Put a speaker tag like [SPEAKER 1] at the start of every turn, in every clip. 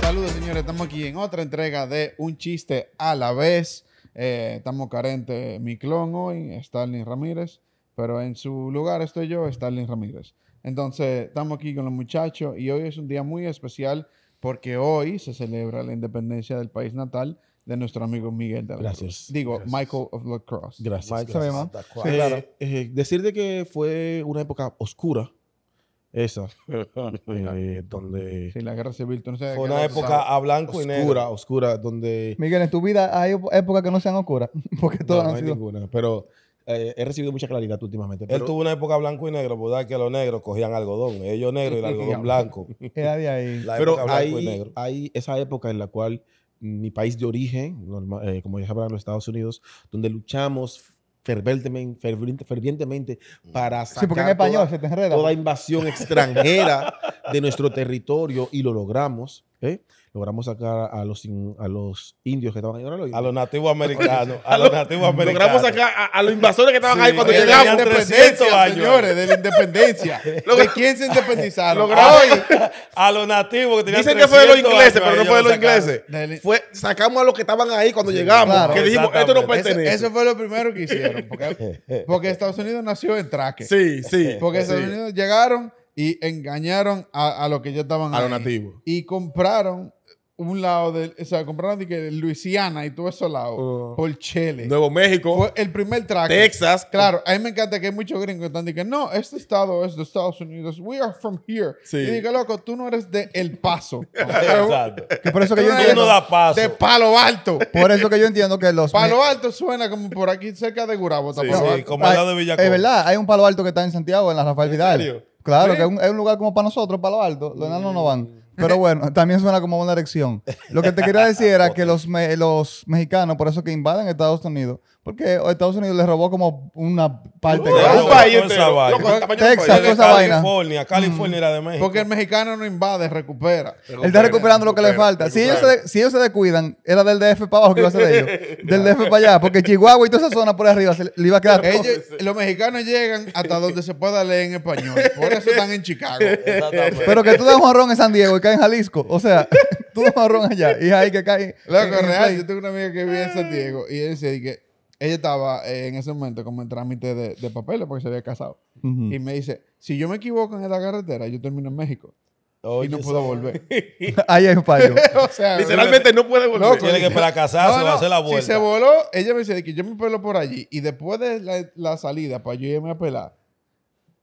[SPEAKER 1] Saludos señores, estamos aquí en otra entrega de Un chiste a la vez. Eh, estamos carente mi clon hoy, Stalin Ramírez, pero en su lugar estoy yo, Stalin Ramírez. Entonces, estamos aquí con los muchachos y hoy es un día muy especial porque hoy se celebra la independencia del país natal de nuestro
[SPEAKER 2] amigo Miguel de Gracias. Digo, Michael of la Cross. Gracias. gracias. eh, eh que fue una época oscura, esa, eh, donde... Sí, la guerra civil. fue una época a blanco y negro. Oscura, oscura, donde... Miguel, en tu vida
[SPEAKER 3] hay épocas que no sean oscuras, porque todas no, no hay sido...
[SPEAKER 2] ninguna, pero... Eh, he recibido mucha claridad últimamente. Él tuvo una época blanco y negro, ¿verdad? Que los negros cogían algodón, ellos negros y el algodón blanco. Era de ahí. pero hay esa época en la cual mi país de origen, eh, como ya sabrán los Estados Unidos, donde luchamos fervientemente, mm. para sacar toda, invasión extranjera de nuestro territorio y lo logramos. ¿eh? logramos sacar a los, a los indios que estaban ahí. A los nativos americanos. a los nativos americanos. Logramos sacar a, los invasores que estaban ahí cuando llegamos. De la
[SPEAKER 4] independencia, señores,
[SPEAKER 2] de la independencia. ¿De quién se independizaron? a
[SPEAKER 4] los nativos Dicen que fue de los ingleses, pero no fue de los ingleses.
[SPEAKER 2] Fue, sacamos a los que estaban ahí cuando llegamos. que dijimos, esto no pertenece. Eso, fue lo primero que hicieron. Porque, Estados Unidos nació en traque. Sí, sí. Porque Estados Unidos
[SPEAKER 1] llegaron y engañaron a, a los que ya estaban ahí. A los nativos. Y compraron un lado de, o sea, compraron de que Luisiana y todo eso lado oh. por Chile. Nuevo México. Fue el primer track. Texas. Claro, a mí me encanta que hay muchos gringos que están diciendo, no, este estado es de Estados Unidos. We are from here. Sí. Y digo, loco, tú no eres de El Paso. Exacto.
[SPEAKER 4] Que por eso que yo entiendo. paso. De Palo Alto. Por
[SPEAKER 1] eso
[SPEAKER 3] que yo entiendo que los. Palo
[SPEAKER 1] Alto suena como por aquí cerca de Gurabo. Sí, sí como al lado de Villacón. Es verdad,
[SPEAKER 3] hay un Palo Alto que está en Santiago, en la Rafael Vidal. Claro, que es un, lugar como para nosotros, Palo Alto. Los enanos no van. Pero bueno, también suena como una erección. Lo que te quería decir era que los, los mexicanos, por eso que invaden Estados Unidos, porque Estados Unidos le robó como una parte uh, Un país Texas, toda esa vaina. California, California
[SPEAKER 1] era de mm. México. Porque el mexicano no invade, recupera. Él está recuperando lo que le falta. Si ellos, se,
[SPEAKER 3] si ellos se descuidan, era del DF para abajo que iba a ser de ellos. del DF para allá. Porque Chihuahua y toda esa zona por arriba se le iba a quedar. Ellos,
[SPEAKER 1] los mexicanos llegan hasta donde se pueda leer en español. Por eso están en Chicago. Pero que tú das un en San
[SPEAKER 3] Diego y caes en Jalisco. O sea, tú das un allá y ahí que cae. Loco, real.
[SPEAKER 1] Yo tengo una amiga que vive en San Diego y él dice que ella estaba eh, en ese momento como en trámite de, papeles porque se había casado. Y me dice, si yo me equivoco en esta carretera, yo termino en México. y no puedo volver. Ahí hay un fallo. o sea, Literalmente no puede volver. Tiene que para casarse no, no, hacer la vuelta. Si se voló, ella me dice que yo me pelo por allí. Y después de la, salida para yo irme a pelar,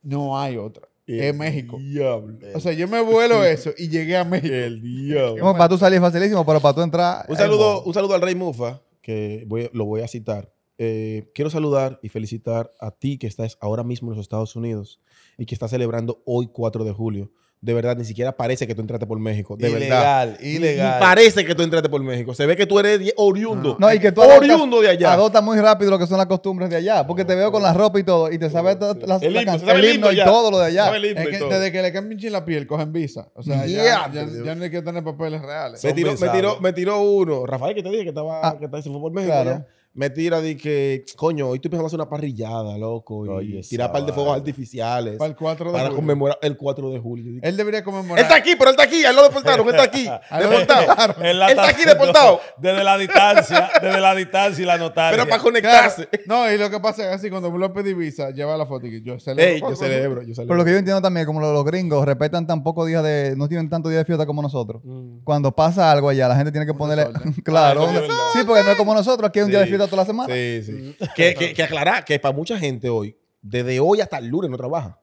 [SPEAKER 3] no hay otra. es México. Diablo. O sea,
[SPEAKER 1] yo me vuelo eso y
[SPEAKER 2] llegué a México. El diablo. para
[SPEAKER 3] tú salir facilísimo, pero para tú entrar. Un saludo, un
[SPEAKER 2] saludo al Rey Mufa, que lo voy a citar. Eh, quiero saludar y felicitar a ti que estás ahora mismo en los Estados Unidos y que estás celebrando hoy 4 de julio. De verdad, ni siquiera parece que tú entraste por México. De ilegal, verdad. Ilegal, Parece que tú entraste por México. Se ve que tú eres oriundo. No, y que tú oriundo de allá. Adoptas
[SPEAKER 3] muy rápido lo que son las costumbres de allá. Porque te veo con la ropa y todo. Y te sabes las y todo lo de allá. es que, y Desde
[SPEAKER 1] que le cambien la piel, cogen visa. O sea, ya, ya, no hay que tener papeles reales. Me tiró,
[SPEAKER 2] me tiró, uno. Rafael, que te dije que estaba, ah, que está se fue por México. Claro me tira de que, coño, hoy tú a hacer una parrillada, loco. Y Oye, tirar par de fuegos artificiales. Para el de conmemorar el 4 de julio. Él debería conmemorar. Él está aquí, pero él está aquí. Él lo deportaron. Él está aquí. deportado. él, está aquí deportado. Desde la distancia.
[SPEAKER 4] Desde la distancia y la notaria. Pero para conectarse.
[SPEAKER 1] No, y lo que pasa es así, cuando pedí visa lleva la foto y yo celebro. yo, celebro yo celebro. Pero lo que yo
[SPEAKER 3] entiendo también es como los, gringos respetan tan poco días de... No tienen tanto día de fiesta como nosotros. Mm. Cuando pasa algo allá, la gente tiene que ponerle... claro. Ah, sí, porque no es como nosotros. Aquí hay un día de fiesta toda la
[SPEAKER 2] semana. Mm. que, que, que aclarar que para mucha gente hoy, desde hoy hasta el lunes no trabaja.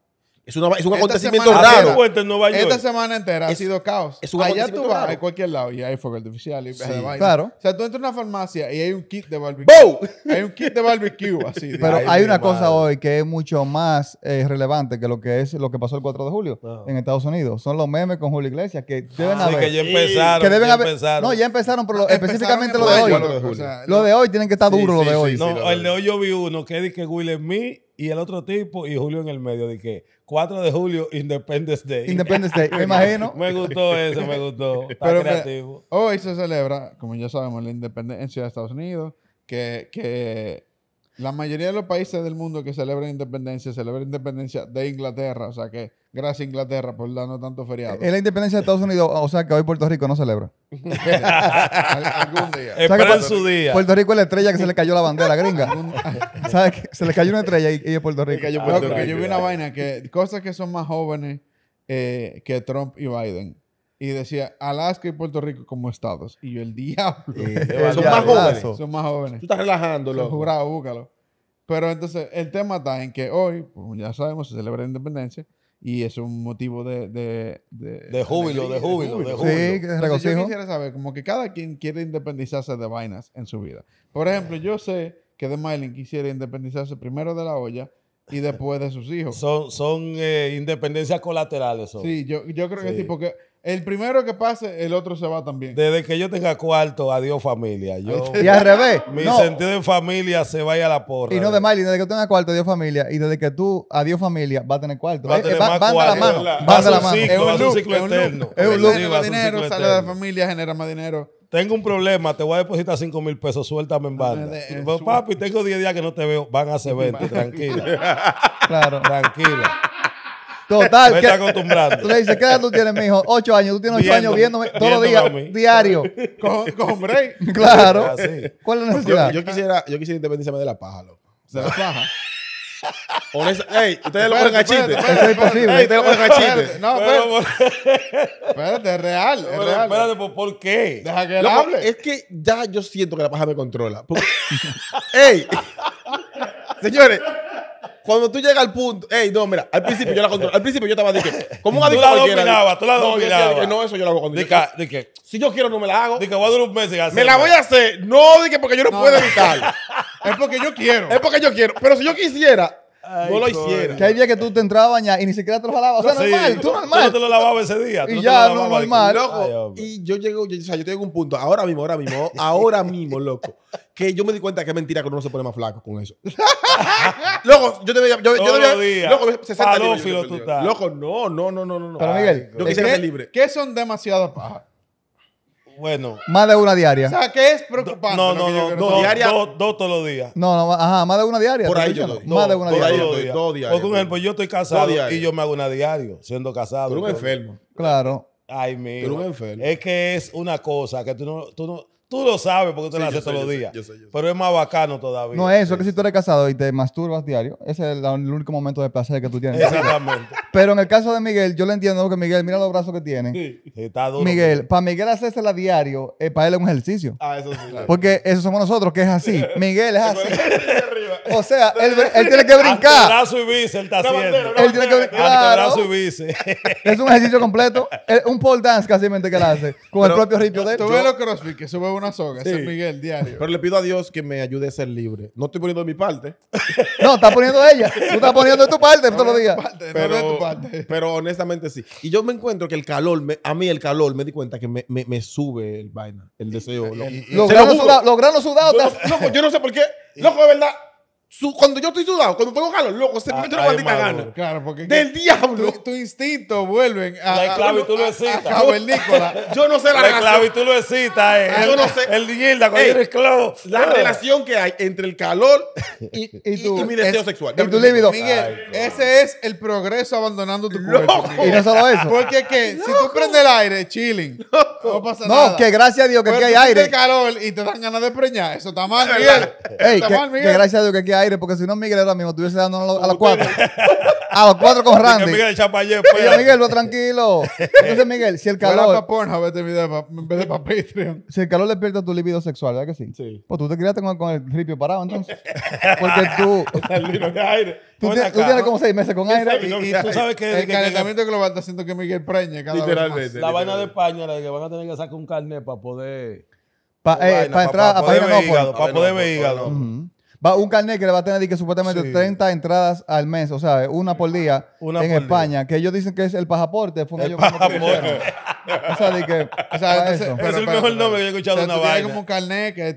[SPEAKER 2] Es, es un acontecimiento raro.
[SPEAKER 1] esta
[SPEAKER 3] semana entera ha sido
[SPEAKER 1] caos. Allá tú vas a cualquier lado y hay fuego Y claro. O sea, tú entras a una farmacia y hay un kit de barbecue. ¡Bow! Hay un kit de barbecue así. Pero hay una cosa
[SPEAKER 3] hoy que es mucho más eh, relevante que lo que es lo que pasó el 4 de julio en Estados Unidos. Son los memes con Julio Iglesias que ah, deben ah, haber. Sí, que ya empezaron. Que deben haber, No, ya empezaron, pero específicamente lo de hoy. Lo de hoy tienen que estar duro, lo de hoy. No, el de
[SPEAKER 4] hoy yo vi uno que dice que Will Smith y el otro tipo y Julio en el medio. de que 4 de julio, Independence Day. Independence Day, me imagino. me gustó
[SPEAKER 1] eso, me gustó. Está creativo. Hoy se celebra, como ya sabemos, la independencia de Estados Unidos, que, que la mayoría de los países del mundo que celebran independencia, celebran independencia de Inglaterra. O sea que gracias Inglaterra por darnos tanto feriado. Es
[SPEAKER 3] la independencia de Estados Unidos, o sea que hoy Puerto Rico no celebra. algún
[SPEAKER 5] día. O Puerto, su día.
[SPEAKER 3] Puerto Rico es la estrella que se le cayó la bandera gringa. ¿Sabes? Se le cayó una estrella y, es Puerto Rico. Yo vi
[SPEAKER 1] una vaina que cosas que son más jóvenes eh, que Trump y Biden y decía Alaska y Puerto Rico como estados. Y yo, el diablo. Eh, son eh, más jóvenes. Son más jóvenes. Tú estás relajándolo. Jurado, búscalo. Pero entonces el tema está en que hoy, pues, ya sabemos, se celebra la independencia y es un motivo de... De, de, júbilo, de, júbilo, de júbilo. Sí, yo quisiera saber, como que cada quien quiere independizarse de vainas en su vida. Por ejemplo, yo sé que de Mailing quisiera independizarse primero de la olla y después de
[SPEAKER 4] sus hijos. Son, son eh, independencias colaterales. Sí, yo, yo creo que sí,
[SPEAKER 1] porque el
[SPEAKER 4] primero que pase, el otro se va también. Desde que yo tenga cuarto, adiós familia. y al revés. Mi sentido de familia se vaya a la porra. Y no de
[SPEAKER 3] Miley, desde que tenga cuarto, adiós familia. Y desde que tú,
[SPEAKER 4] adiós familia, va a tener cuarto. Va a más la mano. a la mano. es un, ciclo es un eterno. Es más dinero, sale de la familia, genera más dinero. Tengo un problema, te voy a depositar 5 mil pesos, suéltame en banda. Papi, tengo 10 días que no te veo, van a ser 20, tranquila. claro. Tranquila. Total. Me está acostumbrando. Tú le dices, ¿qué edad tú tienes,
[SPEAKER 3] mijo? Ocho años. Tú tienes ocho años viéndome todos los días, diario. Con, con break. Claro. Ah,
[SPEAKER 2] ¿Cuál es la necesidad? Yo, quisiera, yo quisiera independizarme de la paja, loco. sea la paja? esa, ey, ustedes lo ponen a chiste. es imposible. ustedes lo ponen a chiste. No,
[SPEAKER 1] pero Espérate, es real. real. Espérate,
[SPEAKER 2] ¿por, ¿por qué? Deja que Es que ya yo siento que la paja me controla. ¡Ey! Señores, cuando tú llegas al punto, Ey, no, mira, al principio yo la controlo. Al principio yo estaba diciendo, como un adicto. Tú la dominabas, tú la dominabas. No, no, eso yo lo hago cuando dica, yo Si yo quiero, no me la hago. diga, voy a durar un mes Me la voy a hacer. No, dije, porque yo no, puedo evitar. es porque yo quiero. Es porque yo quiero. Pero si yo quisiera, no lo hicieras.
[SPEAKER 3] Que hay días que tú te entrabas a bañar y ni siquiera te lo lavabas O sea, normal, tú normal.
[SPEAKER 2] Yo no te lo lavaba ese día. Y ya, no, normal. Loco, y yo llego, yo, o sea, yo tengo un punto, ahora mismo, ahora mismo, ahora mismo, loco, que yo me di cuenta que es mentira que uno no se pone más flaco con eso. loco, yo te veía, yo, yo te loco, 60
[SPEAKER 1] Loco, no, no, no, no, no. Pero Miguel, yo libre. ¿Qué son demasiadas pajas?
[SPEAKER 4] Bueno. Más de una diaria. O sea, que es preocupante. No, no, no. Dos diarias. Dos todos los días. No,
[SPEAKER 3] no, ajá, más de una diaria. Por ahí yo doy. Más de una
[SPEAKER 4] diaria. Dos diarias. Por ejemplo, yo estoy casado y yo me hago una diaria, siendo casado. Tú un enfermo. Claro. Ay, mira. Tú un enfermo. Es que es una cosa que tú no. Tú no Tú lo sabes porque tú lo haces todos los días. Pero es más bacano todavía. No, eso, es
[SPEAKER 3] que si tú eres casado y te masturbas diario, ese es el, único momento de placer que tú tienes. Exactamente. Pero en el caso de Miguel, yo le entiendo que Miguel, mira los brazos que tiene.
[SPEAKER 4] Está duro. Miguel,
[SPEAKER 3] para Miguel hacerse la diario, eh, para él es un ejercicio. Ah, eso sí. Porque eso somos nosotros, que es así. Miguel es así. o
[SPEAKER 4] sea, él, tiene que brincar. Brazo y bíceps, él está haciendo. él tiene que brincar. Brazo y
[SPEAKER 3] bíceps. es un ejercicio completo. un pole dance casi que él hace. Con el propio ritmo de él. Tú ves los crossfit, que se una soga.
[SPEAKER 2] San Ese es Miguel diario. Pero le pido a Dios que me ayude a ser libre. No estoy poniendo de mi parte. no, estás poniendo ella. Tú estás poniendo de tu parte no todos los Pero, no tu parte. pero honestamente sí. Y yo me encuentro que el calor, a mí el calor, me di cuenta que me, me, me sube el vaina, el deseo. Los granos sudados. Yo no sé por qué. Loco, de verdad cuando yo estoy sudado, cuando tengo calor, loco, se me ah, mete una maldita gana. Claro, porque del diablo. Tu, instinto vuelve a. La esclavitud lo excita. A,
[SPEAKER 4] a yo no sé la, relación. La esclavitud lo excita. Eh. yo no sé. El mierda, con eres esclavo. La ah. relación que hay entre el calor y, y, tu, y, mi deseo sexual. Y tu líbido. Miguel,
[SPEAKER 1] ese es el progreso abandonando tu cuerpo. Y no solo eso. Porque que si tú prendes el aire, chilling. No pasa nada. No, que gracias a Dios que aquí hay aire. calor y te dan ganas de preñar. Eso está mal, Miguel. que gracias
[SPEAKER 3] a Dios que aquí hay porque si no, Miguel ahora mismo estuviese dando a, a los cuatro. a los cuatro con Randy. Miguel Chapallé, Miguel, va tranquilo. Entonces, Miguel, si el calor. le este de Si el calor despierta tu libido sexual, ¿verdad que sí? Pues tú te criaste con, el ripio parado, entonces. Porque tú. Tú, tienes, como seis meses con aire. Y, tú sabes que. El que, calentamiento que, global
[SPEAKER 4] está haciendo que Miguel preñe cada Literalmente. Vez La vaina de España, de que van a tener que sacar un carnet para poder. Para eh, entrar a Para poder ver hígado.
[SPEAKER 3] Va un carnet que le va a tener que supuestamente 30 entradas al mes, o sea, una por día en España, que ellos dicen que es el pasaporte. el pasaporte.
[SPEAKER 2] o sea, de que, es el mejor nombre que he escuchado o una vaina. Hay como un
[SPEAKER 1] carnet que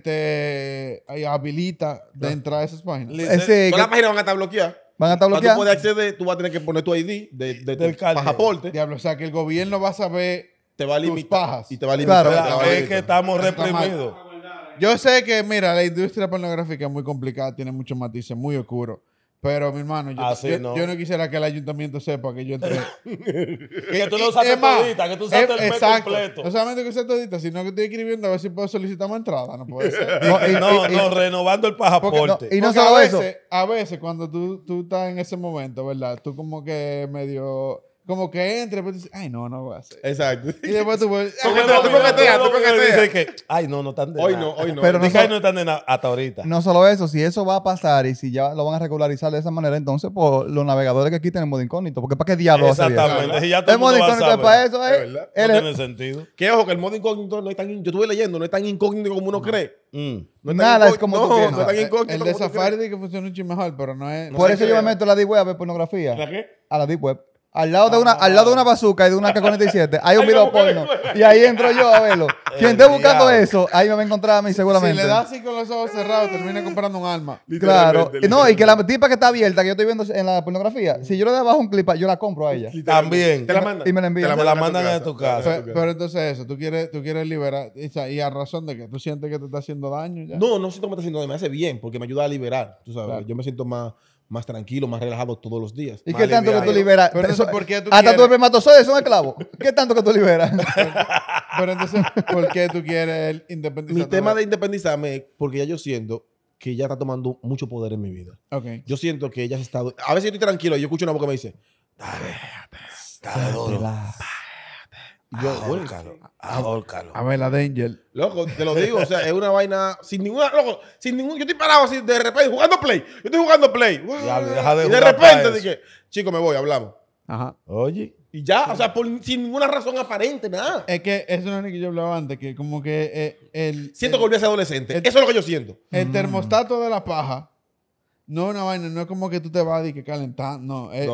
[SPEAKER 1] te habilita de entrar a esas páginas. Eh, sí, las páginas
[SPEAKER 2] van a estar bloqueadas. Van a estar bloqueadas. Para tú puedes acceder, tú vas a tener que poner tu ID de, Del tu pasaporte. Diablo, o sea, que el gobierno va a saber te va a limitar. pajas. Y te va a limitar. Claro, la, que estamos reprimidos. Yo sé que, mira, la
[SPEAKER 1] industria pornográfica es muy complicada, tiene muchos matices, muy oscuro. Pero, mi hermano, yo, ah, no. quisiera que el ayuntamiento sepa que yo entré. que, eh, tú no usaste todita, que tú usaste el mes completo. No solamente que usé todita, sino que estoy escribiendo a ver si puedo solicitar una entrada. No puede ser. No, no, renovando el pasaporte. y no a veces, A veces, cuando tú, tú estás en ese momento, ¿verdad? Tú como que medio como que entra, pero pues, dice ay, no, no voy a hacer. Exacto. Y después tú puedes. Tú coqueteas, tú que, ay, no, no están de Hoy no, hoy no. Pero no, no están de nada
[SPEAKER 4] hasta ahorita. No
[SPEAKER 3] solo eso, si eso va a pasar y si ya lo van a regularizar de esa manera, entonces, pues los navegadores que quiten el modo incógnito, porque ¿para qué diablos Exactamente. ya todo el modo incógnito es para eso, ¿eh? No e- tiene
[SPEAKER 2] sentido. Que ojo, que el modo incógnito no es tan. Yo estuve leyendo, no es tan incógnito como uno cree. Mm. Nada es como no, tú No, es tan el de Safari
[SPEAKER 1] que funciona mejor, pero no es. Por eso yo me meto
[SPEAKER 3] a la Deep Web a ver pornografía. ¿La qué? A la Deep Web. Al lado, de una, al lado de una bazooka y de una K-47 hay un video porno. Y ahí entro yo a verlo. Quien esté buscando eso, ahí me va a encontrar a mí seguramente. Si le das
[SPEAKER 1] así con los ojos cerrados, termina comprando un arma. Claro.
[SPEAKER 4] No,
[SPEAKER 3] y que la tipa que está abierta, que yo estoy viendo en la pornografía, si yo le abajo un clip, yo la compro
[SPEAKER 4] a ella. También. Te la mandan. Y me la Te la, mandan a tu casa. Pero,
[SPEAKER 1] entonces eso, tú quieres, tú quieres liberar. Y a razón de que tú sientes que te está haciendo daño.
[SPEAKER 2] No, no siento que me está haciendo daño. Me hace bien porque me ayuda a liberar. Tú sabes, yo me siento más más tranquilo, más relajado todos los días. ¿Y qué tanto que tú liberas? Pero eso, ¿por qué tú hasta tu espermatozoide un esclavo ¿Qué
[SPEAKER 3] tanto que tú liberas?
[SPEAKER 2] pero, entonces, ¿por qué tú quieres independizarme? Mi tema de independizarme porque ya yo siento que ella está tomando mucho poder en mi vida. Okay. Yo siento que ella ha estado A veces yo estoy tranquilo y yo escucho una voz que me dice, yo, volcano,
[SPEAKER 4] ah, ah,
[SPEAKER 2] A ver, la Danger. Loco, te lo digo, o sea, es una vaina sin ninguna, loco, sin ningún, yo estoy parado así de repente jugando play. Yo estoy jugando play. de y de repente dije, chico, me voy, hablamos. Ajá. Oye. Y ya, o sea, sin ninguna razón aparente, nada. Es que eso no es lo que yo hablaba antes, que como que eh, el... Siento que volví a ser adolescente. eso es lo que yo siento.
[SPEAKER 1] El mm. termostato de la paja no una vaina, no es como que tú te vas y que calentas. No,
[SPEAKER 4] es,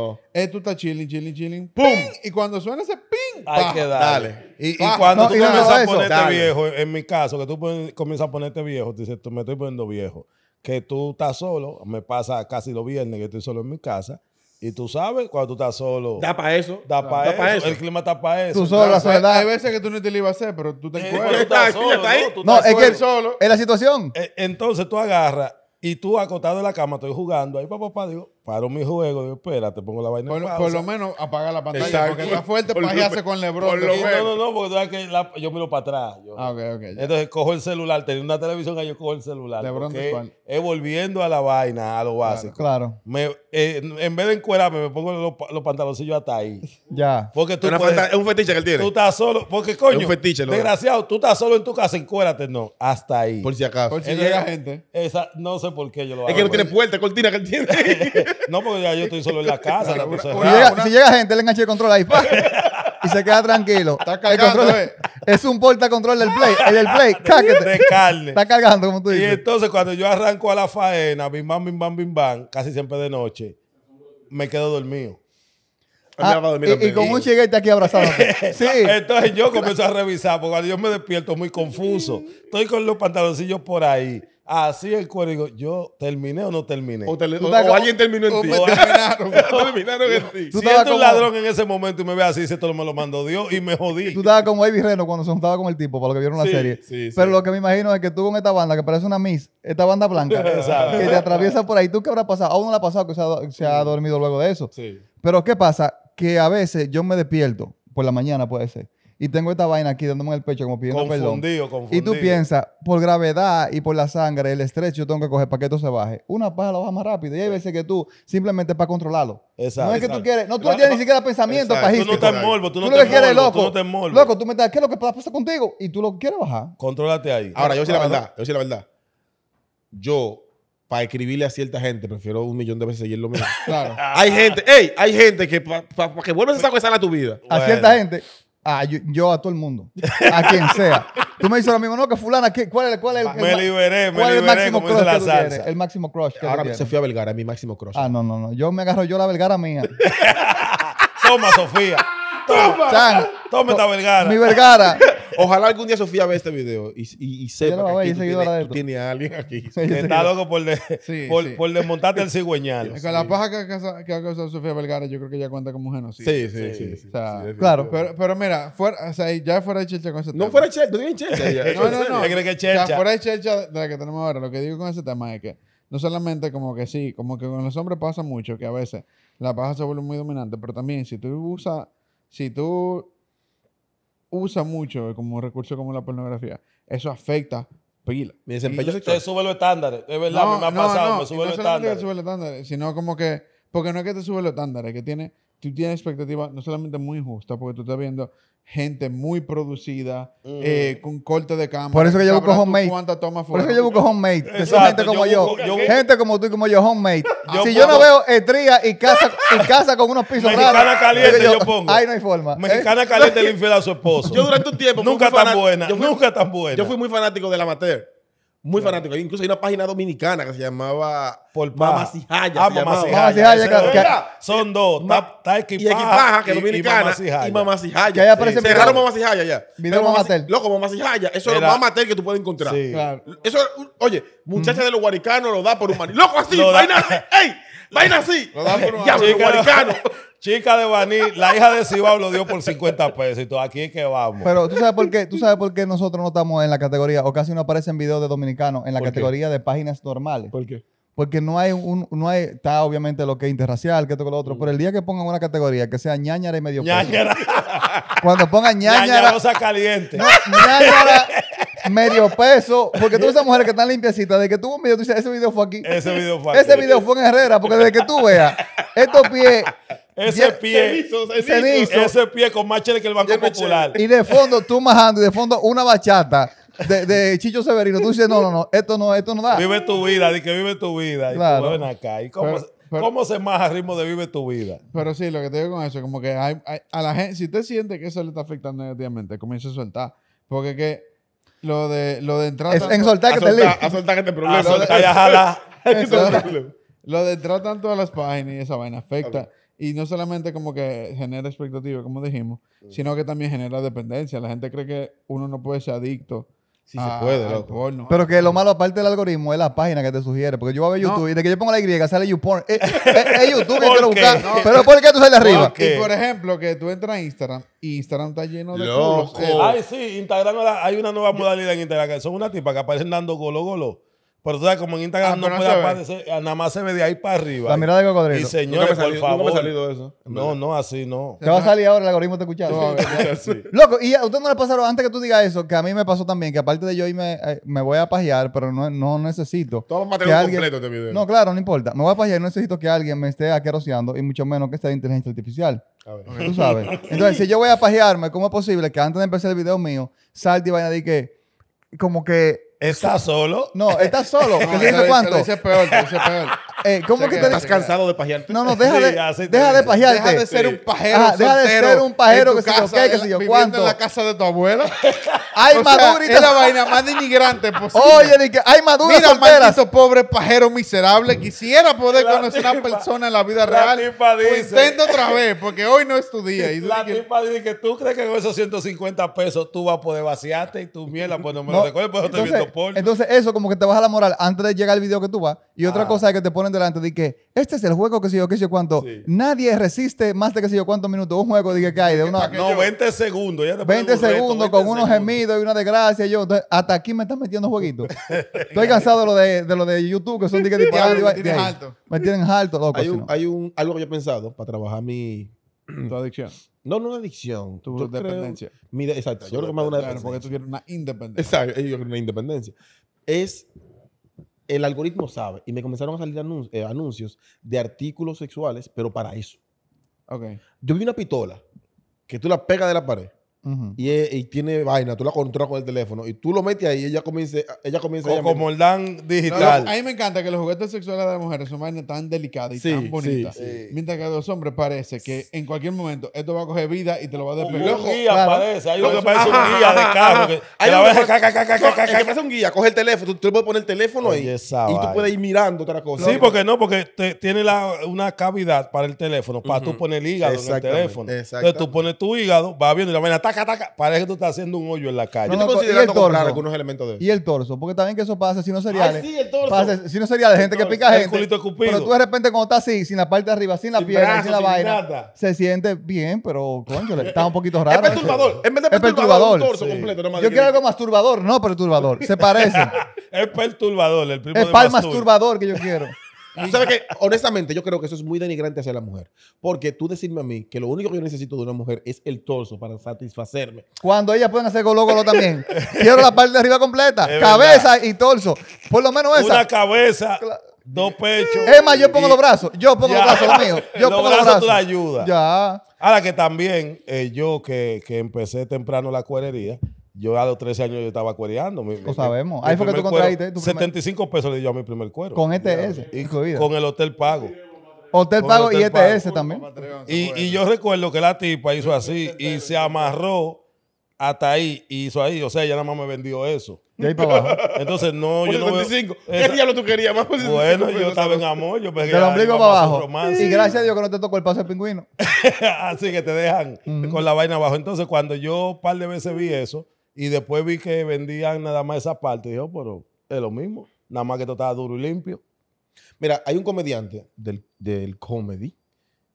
[SPEAKER 4] tú estás chilling, chilling, chilling. ¡Pum!
[SPEAKER 1] Y cuando suena ese ping, hay que darle. Dale. Y, ah, cuando tú comienzas a ponerte viejo,
[SPEAKER 4] en mi caso, que tú comienzas a ponerte viejo, te dices, tú me estoy poniendo viejo. Que tú estás solo, me pasa casi los viernes que estoy solo en mi casa. Y tú sabes, cuando tú estás solo. Da para eso. Da para eso. El clima está para eso. Tú solo, la soledad. Hay veces que tú no te lo ibas a hacer, pero tú te encuentras. Eh, no, solo, no, no es que que solo. es la situación. Eh, entonces tú agarras y tú acotado en la cama, estoy jugando. Ahí papá, papá, paro mi juego, Espera Te pongo la vaina. Por, lo
[SPEAKER 1] menos apaga la pantalla, porque está fuerte, para con Lebron. No, no, no,
[SPEAKER 4] porque que yo miro para atrás. Ah, entonces cojo el celular, tenía una televisión ahí, yo cojo el celular. Lebron de Es volviendo a la vaina, a lo básico. Claro. Me, eh, en vez de encuerarme, me pongo los, pantaloncillos hasta ahí.
[SPEAKER 2] ya. Porque tú puedes, es un fetiche que él tiene. Tú
[SPEAKER 4] estás solo, porque coño. Es un fetiche, Desgraciado, tú estás solo en tu casa, encuérate, no. Hasta ahí. Por si acaso. Por si llega gente. Esa, no sé por qué yo lo hago. Es que no tiene puerta, cortina que él tiene. No, porque ya yo estoy solo en la casa. si, llega, gente,
[SPEAKER 3] le enganche el control ahí. Y se queda tranquilo. Está cargando, eh. Es un porta control del play. El play. Está cargando, como tú dices. Y
[SPEAKER 4] entonces, cuando yo arranco a la faena, bim bam, bim bam, bim bam, casi siempre de noche, me quedo dormido. Ah, y, con un chiguete aquí abrazado. Entonces yo comienzo a revisar, porque cuando yo me despierto muy confuso. Estoy con los pantaloncillos por ahí. Así el digo yo terminé o no terminé. O, alguien terminó en ti. terminaron. terminaron en ti. Tú un ladrón en ese momento y me ve así, esto me lo mandó Dios y me jodí. Tú estabas como
[SPEAKER 3] Eddie Reno cuando se juntaba con el tipo, para lo que vieron la serie. Pero lo que me imagino es que tú con esta banda, que parece una Miss, esta banda blanca, que te atraviesa por ahí. ¿Tú qué habrás pasado? Aún no la ha pasado que se ha, dormido luego de eso. Pero ¿qué pasa? Que a veces yo me despierto, por la mañana puede ser y tengo esta vaina aquí dándome en el pecho como pidiendo confundido, perdón. Confundido. Y tú piensas, por gravedad y por la sangre, el estrés yo tengo que coger para que esto se baje. Una paja lo baja más rápido. Y hay veces que tú simplemente para controlarlo. Exacto. No es que tú quieres, no tú no tienes ni siquiera pensamiento para Tú no te morbo, tú no te, lo quieres, loco. Tú no te Loco, tú me estás... ¿qué es lo que pasa contigo? Y tú lo quieres bajar.
[SPEAKER 2] Contrólate ahí. Ahora, yo sí la verdad, yo sí la verdad. Yo para escribirle a cierta gente, prefiero un millón de veces seguir lo mismo. Claro. hay gente, hey, hay gente que para que vuelvas a sacar esa pues, a tu vida. A cierta
[SPEAKER 3] gente Ah, yo, a todo el mundo, a quien sea. Tú me dices ahora mismo, no, que fulana, ¿cuál es, cuál es el, me liberé, me liberé, el máximo crush el máximo crush que Ahora se fue a mi máximo crush. Ah, no, no, no. Yo me agarro yo la Belgara mía.
[SPEAKER 4] Toma, Sofía. Toma. Toma esta vergara. Mi vergara.
[SPEAKER 2] Ojalá algún día Sofía vea este video y, y, y sepa que aquí tú tienes, a alguien aquí. está loco por, por, desmontarte el cigüeñal. Con la
[SPEAKER 1] paja que, ha causado Sofía Vergara, yo creo que ya cuenta como un genocidio. Sí, sí,
[SPEAKER 4] sí. claro.
[SPEAKER 1] Pero, pero mira, o ya fuera de Chelcha con ese tema. No fuera de Chelcha, no tiene Chelcha. no, no, no. que fuera de Chelcha de la que tenemos ahora, lo que digo con ese tema es que no solamente como que sí, como que con los hombres pasa mucho que a veces la paja se vuelve muy dominante, pero también si tú usas si tú usas mucho como recurso como la pornografía, eso afecta pila. Mi desempeño sexual. Te
[SPEAKER 4] sube los estándares. Es verdad, no, me ha no, pasado, no. me sube los estándares.
[SPEAKER 1] No sino como que. Porque no es que te sube los estándares, que tiene tú tienes expectativas no solamente muy justas porque tú estás viendo gente muy
[SPEAKER 3] producida, eh, con corte de cámara. Por eso que yo busco homemade.
[SPEAKER 1] Por eso que yo busco homemade.
[SPEAKER 3] gente como yo. gente como tú y como yo, homemade. si yo no veo estría y casa, y casa con unos pisos Mexicana raros. Mexicana caliente, yo, pongo. Ahí no hay forma. ¿eh? Mexicana caliente le
[SPEAKER 2] infiel a su esposo. Yo durante un tiempo. Nunca tan buena. nunca tan buena. Yo fui muy fanático del amateur. Muy fanático. Incluso hay una página dominicana que se llamaba Por Mamas ah, son dos. y Equipaja, que dominicana. Y Mamas y aparece Cerraron Mamas ya. Loco, Mamas Eso es lo más mater que tú puedes encontrar. Sí. Eso, oye, muchacha de los guaricanos lo da por un maní. Loco, así. vaina así. ¡Ey! Vaina así. Lo da por Guaricano.
[SPEAKER 4] Chica de Baní, la hija de Cibao lo dio por 50 pesos y Aquí es que vamos. Pero tú sabes por
[SPEAKER 3] qué, tú sabes por qué nosotros no estamos en la categoría, o casi no aparecen videos de dominicanos en la categoría de páginas normales. ¿Por qué? Porque no hay un, no hay, está obviamente lo que es interracial, que esto, lo otro, mm. pero el día que pongan una categoría que sea ñañara y medio ñañara. peso. Cuando pongan ñañara. cosa
[SPEAKER 4] caliente.
[SPEAKER 3] medio peso. Porque tú esa mujer que están limpiecitas, de que tuvo un video, tú dices, ese video fue aquí. Ese video fue aquí. Ese video fue en Herrera, porque desde que tú veas, estos pies
[SPEAKER 4] ese pie, ese pie con más chile que el Banco Popular. Y de fondo,
[SPEAKER 3] tú majando, y de fondo una bachata de, Chicho Severino. Tú dices, no, no, no, esto no, esto no da. Vive
[SPEAKER 4] tu vida, di que vive tu vida. Y te ven acá. ¿Y cómo, cómo se maja el ritmo de vive tu vida?
[SPEAKER 1] Pero sí, lo que te digo con eso, como que hay, a la gente, si usted siente que eso le está afectando negativamente, comienza a soltar. Porque que lo de, lo de entrar... en soltar que te soltar, A que te problema. A soltar problema. Lo de entrar tanto a las páginas y esa vaina afecta... Y no solamente como que genera expectativa, como dijimos, mm. sino que también genera dependencia. La gente cree que uno no puede ser adicto. Si se puede, Pero
[SPEAKER 3] que lo malo, aparte del algoritmo, es la página que te sugiere. Porque yo voy a ver YouTube y de que yo pongo la Y sale YouPorn. Eh, eh, es YouTube Pero
[SPEAKER 1] ¿por qué tú sales arriba? Y por ejemplo, que tú entras a Instagram y Instagram está lleno de culos. Eh. Ay,
[SPEAKER 4] sí, Instagram, hay una nueva modalidad en Instagram que son una tipa que aparecen dando golo, golo. Pero tú sabes, como en Instagram ah, no, puede aparecer, ah, nada más se ve de ahí para arriba. La mirada de cocodrilo. Y señores, por favor. salido eso. No, no, así no. Te va a salir ahora
[SPEAKER 3] el algoritmo te No, sí. Loco, y a usted no le pasaron, antes que tú digas eso, que a mí me pasó también, que aparte de yo irme, eh, me voy a pajear, pero no, no necesito. Todo material alguien... de este video. No, claro, no importa. Me voy a pajear, no necesito que alguien me esté aqueroseando y mucho menos que esté de inteligencia artificial. A ver. Tú sabes. Entonces, si yo voy a pajearme, ¿cómo es posible que antes de empezar el video mío, salte y vaya a decir que, como que ¿Estás solo? No, ¿estás solo? ¿Qué
[SPEAKER 1] dice cuánto? Te
[SPEAKER 2] peor, dice peor. Eh, ¿Cómo que te ¿Estás cansado de pajearte? No, no, deja de, deja de pajearte. Deja de ser un pajero Deja de ser un pajero que se yo qué, que se yo cuánto. en la
[SPEAKER 1] casa de tu abuela? Ay, la vaina más inmigrante posible. Oye, de hay maduras Mira, maldito pobre pajero miserable. Quisiera poder conocer a una persona en la vida la real. Tipa pues dice, otra vez,
[SPEAKER 4] porque hoy no día la que, dice que tú crees que con esos 150 pesos tú vas a poder vaciarte y tu mierda, pues no me lo recuerdo, pues, entonces,
[SPEAKER 3] Entonces, eso como que te baja la moral antes de llegar el video que tú vas. Y otra ah. cosa es que te ponen delante de que este es el juego que si yo, que sé cuánto. Nadie resiste más de que sé yo cuántos minutos. Un juego de que hay de una, 90
[SPEAKER 4] segundos. Ya 20 segundos con unos
[SPEAKER 3] gemidos y una desgracia. Yo, hasta aquí me están metiendo jueguitos.
[SPEAKER 2] Estoy
[SPEAKER 3] cansado de lo de, lo de YouTube, que son de que Me tienen alto. Me tienen alto, loco.
[SPEAKER 2] Hay, un, algo que yo he pensado para trabajar mi. ¿Tu adicción? No, no una adicción. Tu dependencia. exacto. Yo creo que más una dependencia. Porque tú quieres una independencia. Exacto. Yo quiero una independencia. Es el algoritmo sabe y me comenzaron a salir eh, anuncios de artículos sexuales, pero para eso. Okay. Yo vi una pistola que tú la pegas de la pared y, tiene vaina, tú la controlas con el teléfono y tú lo metes ahí y ella comienza, ella comienza como el Dan digital. a
[SPEAKER 1] mí me encanta que los juguetes sexuales de las mujeres son vainas tan delicadas y tan bonitas. Mientras que a los hombres parece que en cualquier momento esto va a coger vida y te lo va a despegar. Un guía parece, hay que parece un
[SPEAKER 2] guía de carro. hay parece un guía, coge el teléfono, tú, tú puedes poner el teléfono ahí y tú puedes ir mirando otra cosa. Sí,
[SPEAKER 4] porque no, porque tiene una cavidad para el teléfono, para tú poner el hígado en el teléfono. Entonces tú pones tu hígado, va viendo y la vaina Parece que tú estás haciendo un hoyo en la calle.
[SPEAKER 3] Yo estoy considerando comprar algunos
[SPEAKER 2] elementos
[SPEAKER 4] de eso.
[SPEAKER 3] Y el torso, porque también que eso pasa si no sería si no sería de gente que pica gente. pero tú de repente cuando estás así, sin la parte de arriba, sin
[SPEAKER 4] la pierna, sin la vaina,
[SPEAKER 3] se siente bien, pero coño, está un poquito raro. Es perturbador.
[SPEAKER 4] En vez de perturbador, Yo quiero algo
[SPEAKER 2] masturbador, no perturbador. Se parece.
[SPEAKER 4] es perturbador, el primo Es de pal masturbador
[SPEAKER 2] que yo quiero. Honestamente, yo creo que eso es muy denigrante hacia la mujer. Porque tú decirme a mí que lo único que yo necesito de una mujer es el torso para satisfacerme. Cuando ellas pueden
[SPEAKER 3] hacer golo, también. Quiero la parte de arriba completa. cabeza y torso.
[SPEAKER 2] Por lo menos esa. Una
[SPEAKER 4] cabeza. dos pechos. Es más, yo pongo los brazos. Yo pongo los brazos, los míos. Yo los pongo brazos los brazos. tú la Ya. Ahora que también eh, yo que, que, empecé temprano la cuerería, yo a los 13 años yo estaba cuereando. lo sabemos. Ahí fue que tú contraíste. 75 pesos le dio a mi primer cuero. Con ETS. Y con el hotel pago.
[SPEAKER 3] Hotel pago y ETS e también.
[SPEAKER 4] Y, y yo recuerdo que la tipa hizo así y se amarró hasta ahí y hizo ahí. O sea, ella nada más me vendió eso. de ahí para abajo. Entonces, no, yo no. 75 Veo, eh, lo tú querías más? Bueno, yo estaba en amor. Yo pegué. Te para abajo. Y gracias
[SPEAKER 3] a Dios que no te tocó el paso del
[SPEAKER 4] pingüino. Así que te dejan con la vaina abajo. Entonces, cuando yo un par de veces vi eso, y después vi que vendían nada más esa parte. dijo, pero es lo mismo. Nada más que todo estaba
[SPEAKER 2] duro y limpio. Mira, hay un comediante del, Comedy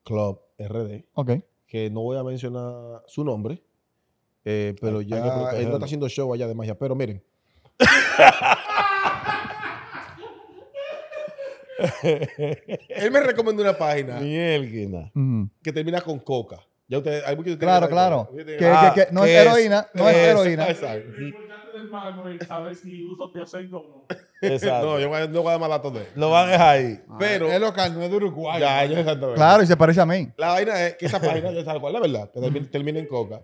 [SPEAKER 2] Club RD. Okay. Que no voy a mencionar su nombre. Eh, pero ya él no está haciendo show allá de magia. Pero miren. él me recomendó una página. Mielguina. Que termina con coca claro, claro. Que, no ah, es heroína, no es, heroína. Exacto. del si uso no. Exacto. no, yo no voy a dar él. Lo van a dejar ahí. Ah. pero. Es local, no es de Uruguay. Ya, Claro, y se parece a mí. La vaina es que esa página, ya sabes cuál la verdad, que termina, en coca.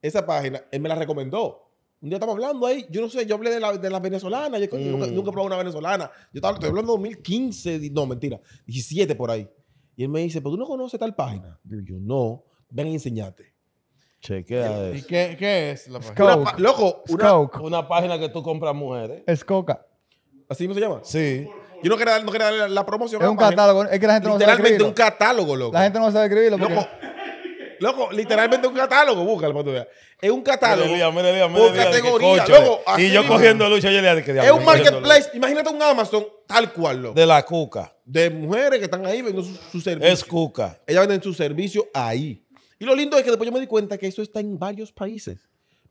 [SPEAKER 2] Esa página, él me la recomendó. Un día estamos hablando ahí, yo no sé, yo hablé de las la venezolanas, yo, nunca, mm. nunca, probé una venezolana. Yo estaba, estoy hablando de 2015, no, mentira, 17 por ahí. Y él me dice, pero tú no conoces tal página. Yo, yo no ven y enseñarte. Chequea ¿Y eso. qué, qué es la loco, una, página que tú compras mujeres. Es coca. ¿Así mismo se llama? Sí. Yo no quería, no darle la, promoción. Es un catálogo. Es que la gente no sabe Literalmente un catálogo, loco.
[SPEAKER 3] La gente no sabe escribirlo.
[SPEAKER 2] Loco, loco, literalmente un catálogo, búscalo para tu Es un catálogo. Mira, mira, categoría, y yo cogiendo lucha, yo le dije Es un marketplace. Imagínate un Amazon tal cual, loco. De la Coca. De mujeres que están ahí vendiendo su, servicios. servicio. Es Coca. Ellas venden su servicio ahí. Y lo lindo es que después yo me di cuenta que eso está en varios países.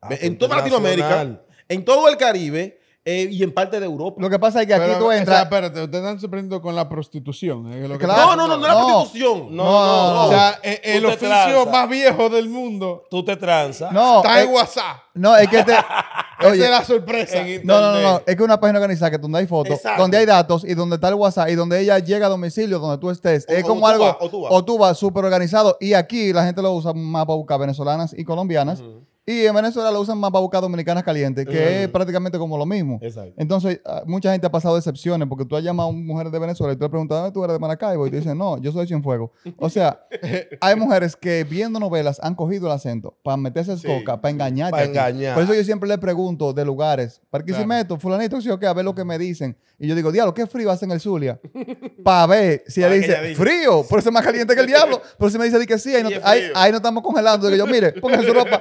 [SPEAKER 2] Ah, pues en toda Latinoamérica, en todo el Caribe, eh, y en parte de Europa. Lo que pasa es que aquí tú entras. O sea,
[SPEAKER 1] espérate, ustedes están sorprendiendo con la prostitución. Eh, no, no, no, no, la prostitución. No, no, no. O sea, eh, el oficio más viejo
[SPEAKER 4] del mundo. Tú te transas. No. Está en eh, WhatsApp. No, es que te. Esa es la sorpresa. No, no, no,
[SPEAKER 3] Es que una página organizada que donde hay fotos, donde hay datos y donde está el WhatsApp y donde ella llega a domicilio, donde tú estés. es como algo. o tú vas. súper organizado. Y aquí la gente lo usa más para buscar venezolanas y colombianas. Y en Venezuela lo usan más para buscar dominicanas calientes, que es prácticamente como lo mismo. Entonces, ah, mucha gente ha pasado decepciones porque tú has llamado a mujeres de Venezuela y tú le preguntas, ¿dónde tú eres de Maracaibo? Y te dicen, no, yo soy de Cienfuegos. O sea, hay mujeres que viendo novelas han cogido el acento para meterse el coca, para engañar. Para Por eso yo siempre le pregunto de lugares, ¿para qué se meto? Fulanito, yo qué. a ver lo que me dicen. Y yo digo, diablo, ¿qué frío hace en el Zulia? Para ver si él dice, frío, por eso es más caliente que el diablo. Pero si me dice, que sí, ahí no, estamos congelando. Digo yo, mire, su ropa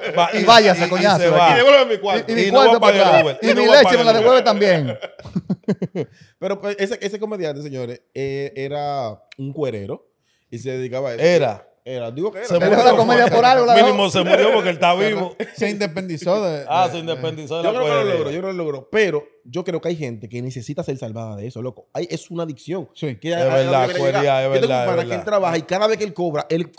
[SPEAKER 3] váyase, coñazo. Y, va
[SPEAKER 2] y mi cuarto. Y, mi cuarto para Y, mi leche me la devuelve también. Pero pues, ese, ese, comediante, señores, eh, era un cuerero y se dedicaba a eso. Era. Era, digo que era. Se murió la comedia por algo. mínimo se murió porque él está vivo. se independizó de. Ah, se independizó de yo la Yo creo que lo logró, yo creo que lo logró. Pero yo creo que hay gente que necesita ser salvada de eso, loco. es una adicción. Sí. Que es, verdad, es verdad, es verdad. que él trabaja y cada vez que él cobra, él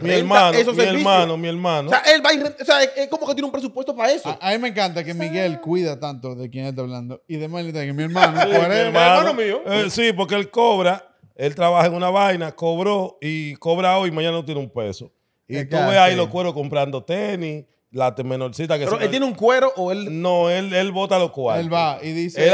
[SPEAKER 4] mi hermano, mi hermano, mi hermano. O sea,
[SPEAKER 2] él va o sea, es como que tiene un presupuesto para eso.
[SPEAKER 1] A, mí me encanta que Miguel
[SPEAKER 4] eh. cuida tanto de quien está hablando y de que mi hermano, mi hermano, mío. Eh, sí, porque él cobra, él trabaja en una vaina, cobró y cobra hoy, mañana no tiene un peso. Y tú ves ahí los cueros comprando tenis, la menorcita que Pero él tiene un cuero o él. No, él, él bota los cual Él va y dice.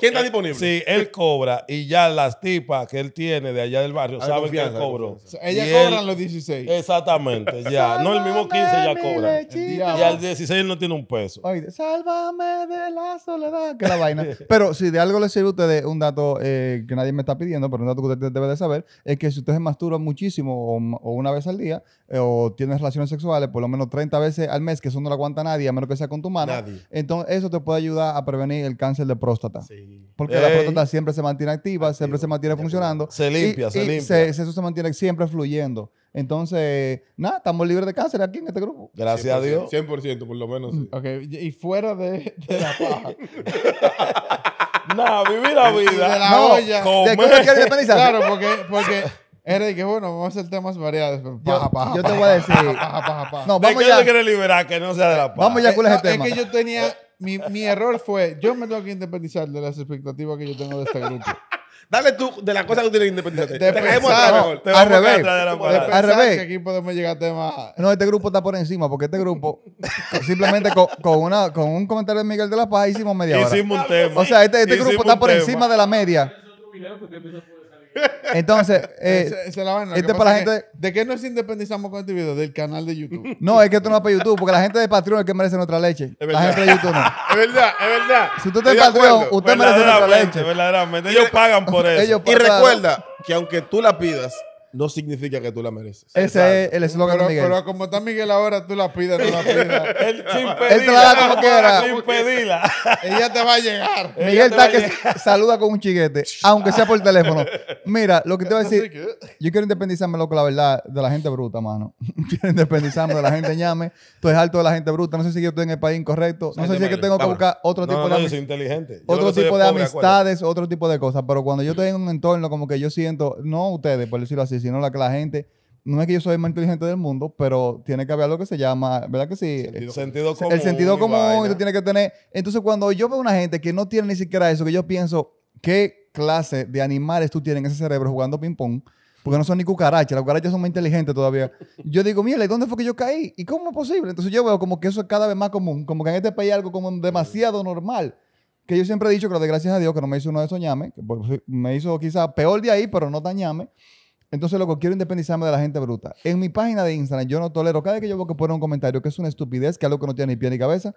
[SPEAKER 4] ¿Quién está eh, disponible? Sí, él cobra y ya las tipas que él tiene de allá del barrio saben que él cobró. cobran los 16. Exactamente, ya. No, el mismo 15 ya cobra. Y al 16 él no tiene un peso.
[SPEAKER 3] Oye, sálvame de la soledad, que la vaina. Pero si de algo le sirve a ustedes un dato eh, que nadie me está pidiendo, pero un dato que ustedes deben de saber, es que si ustedes masturan muchísimo o, una vez al día, eh, o tienen relaciones sexuales por lo menos 30 veces al mes, que eso no lo aguanta nadie, a menos que sea con tu mano. Entonces, eso te puede ayudar a prevenir el cáncer de próstata. Porque la próstata siempre se mantiene activa, siempre se mantiene funcionando. Se limpia, se limpia. Se, eso se mantiene siempre fluyendo. Entonces, nada, estamos libres de cáncer aquí en este grupo. Gracias
[SPEAKER 2] a Dios. 100% por lo menos. Ok,
[SPEAKER 3] y fuera de, la paja. nada, vivir
[SPEAKER 2] la vida. De
[SPEAKER 1] la olla. claro, porque es que, bueno, vamos a hacer temas variados. yo, te voy a decir. No, vamos ¿De ya. Yo
[SPEAKER 4] liberar, que no sea de la paz. Vamos ya con el eh, tema. Es que yo tenía.
[SPEAKER 1] Mi, mi error fue. Yo me tengo que independizar de las expectativas que yo tengo de este grupo. Dale tú de las cosas que tú tienes que independizar. te pensar, mejor. Te al revés. De la al revés. Que aquí podemos llegar a temas.
[SPEAKER 3] No, este grupo está por encima, porque este grupo, simplemente con, una, con un comentario de Miguel de la Paz, hicimos media hora. Hicimos un tema. O sea, este, este grupo está por encima de la media. Entonces, eh, este es para la gente.
[SPEAKER 1] ¿De qué nos independizamos con este video? Del canal de YouTube. No, es que esto no es para YouTube, porque
[SPEAKER 3] la gente de Patreon es que merece nuestra leche.
[SPEAKER 1] la gente de YouTube no.
[SPEAKER 2] Es verdad, es verdad. Si tú te en Patreon, usted merece nuestra leche. Verdaderamente, ellos pagan por eso. y recuerda que aunque tú la pidas, no significa que tú la mereces. Ese es el eslogan de Miguel. Pero
[SPEAKER 1] como está Miguel ahora, tú la pides, no la pidas. Él sin Él te la da como quiera. Sin pedirla. Ella te va a llegar. Miguel está que
[SPEAKER 3] saluda con un chiquete, aunque sea por teléfono. Mira, lo que te voy a decir, yo quiero independizarme, loco, la verdad, de la gente bruta, mano. Quiero independizarme de la gente ñame. eres alto de la gente bruta. No sé si yo estoy en el país incorrecto. No sé si es que tengo que buscar otro tipo de... Otro tipo de amistades, otro tipo de cosas. Pero cuando yo estoy en un entorno como que yo siento, no ustedes, por decirlo así, sino que la gente no es que yo soy el más inteligente del mundo, pero tiene que haber algo que se llama, ¿verdad que sí? el
[SPEAKER 4] sentido común. El sentido común, tú
[SPEAKER 3] tienes que tener. Entonces, cuando yo veo una gente que no tiene ni siquiera eso, que yo pienso, ¿qué clase de animales tú tienes en ese cerebro jugando ping-pong? Porque no son ni cucarachas, las cucarachas son más inteligentes todavía. Yo digo, mira, dónde fue que yo caí? ¿Y cómo es posible? Entonces yo veo como que eso es cada vez más común, como que en este país hay algo como demasiado normal. Que yo siempre he dicho que lo de gracias a Dios que no me hizo uno de esos ñames, pues, me hizo quizá peor de ahí, pero no tan ñame. Entonces, loco, quiero independizarme de la gente bruta. En mi página de Instagram, yo no tolero, cada vez que yo veo que pone un comentario que es una estupidez, que algo que no tiene ni pie ni cabeza,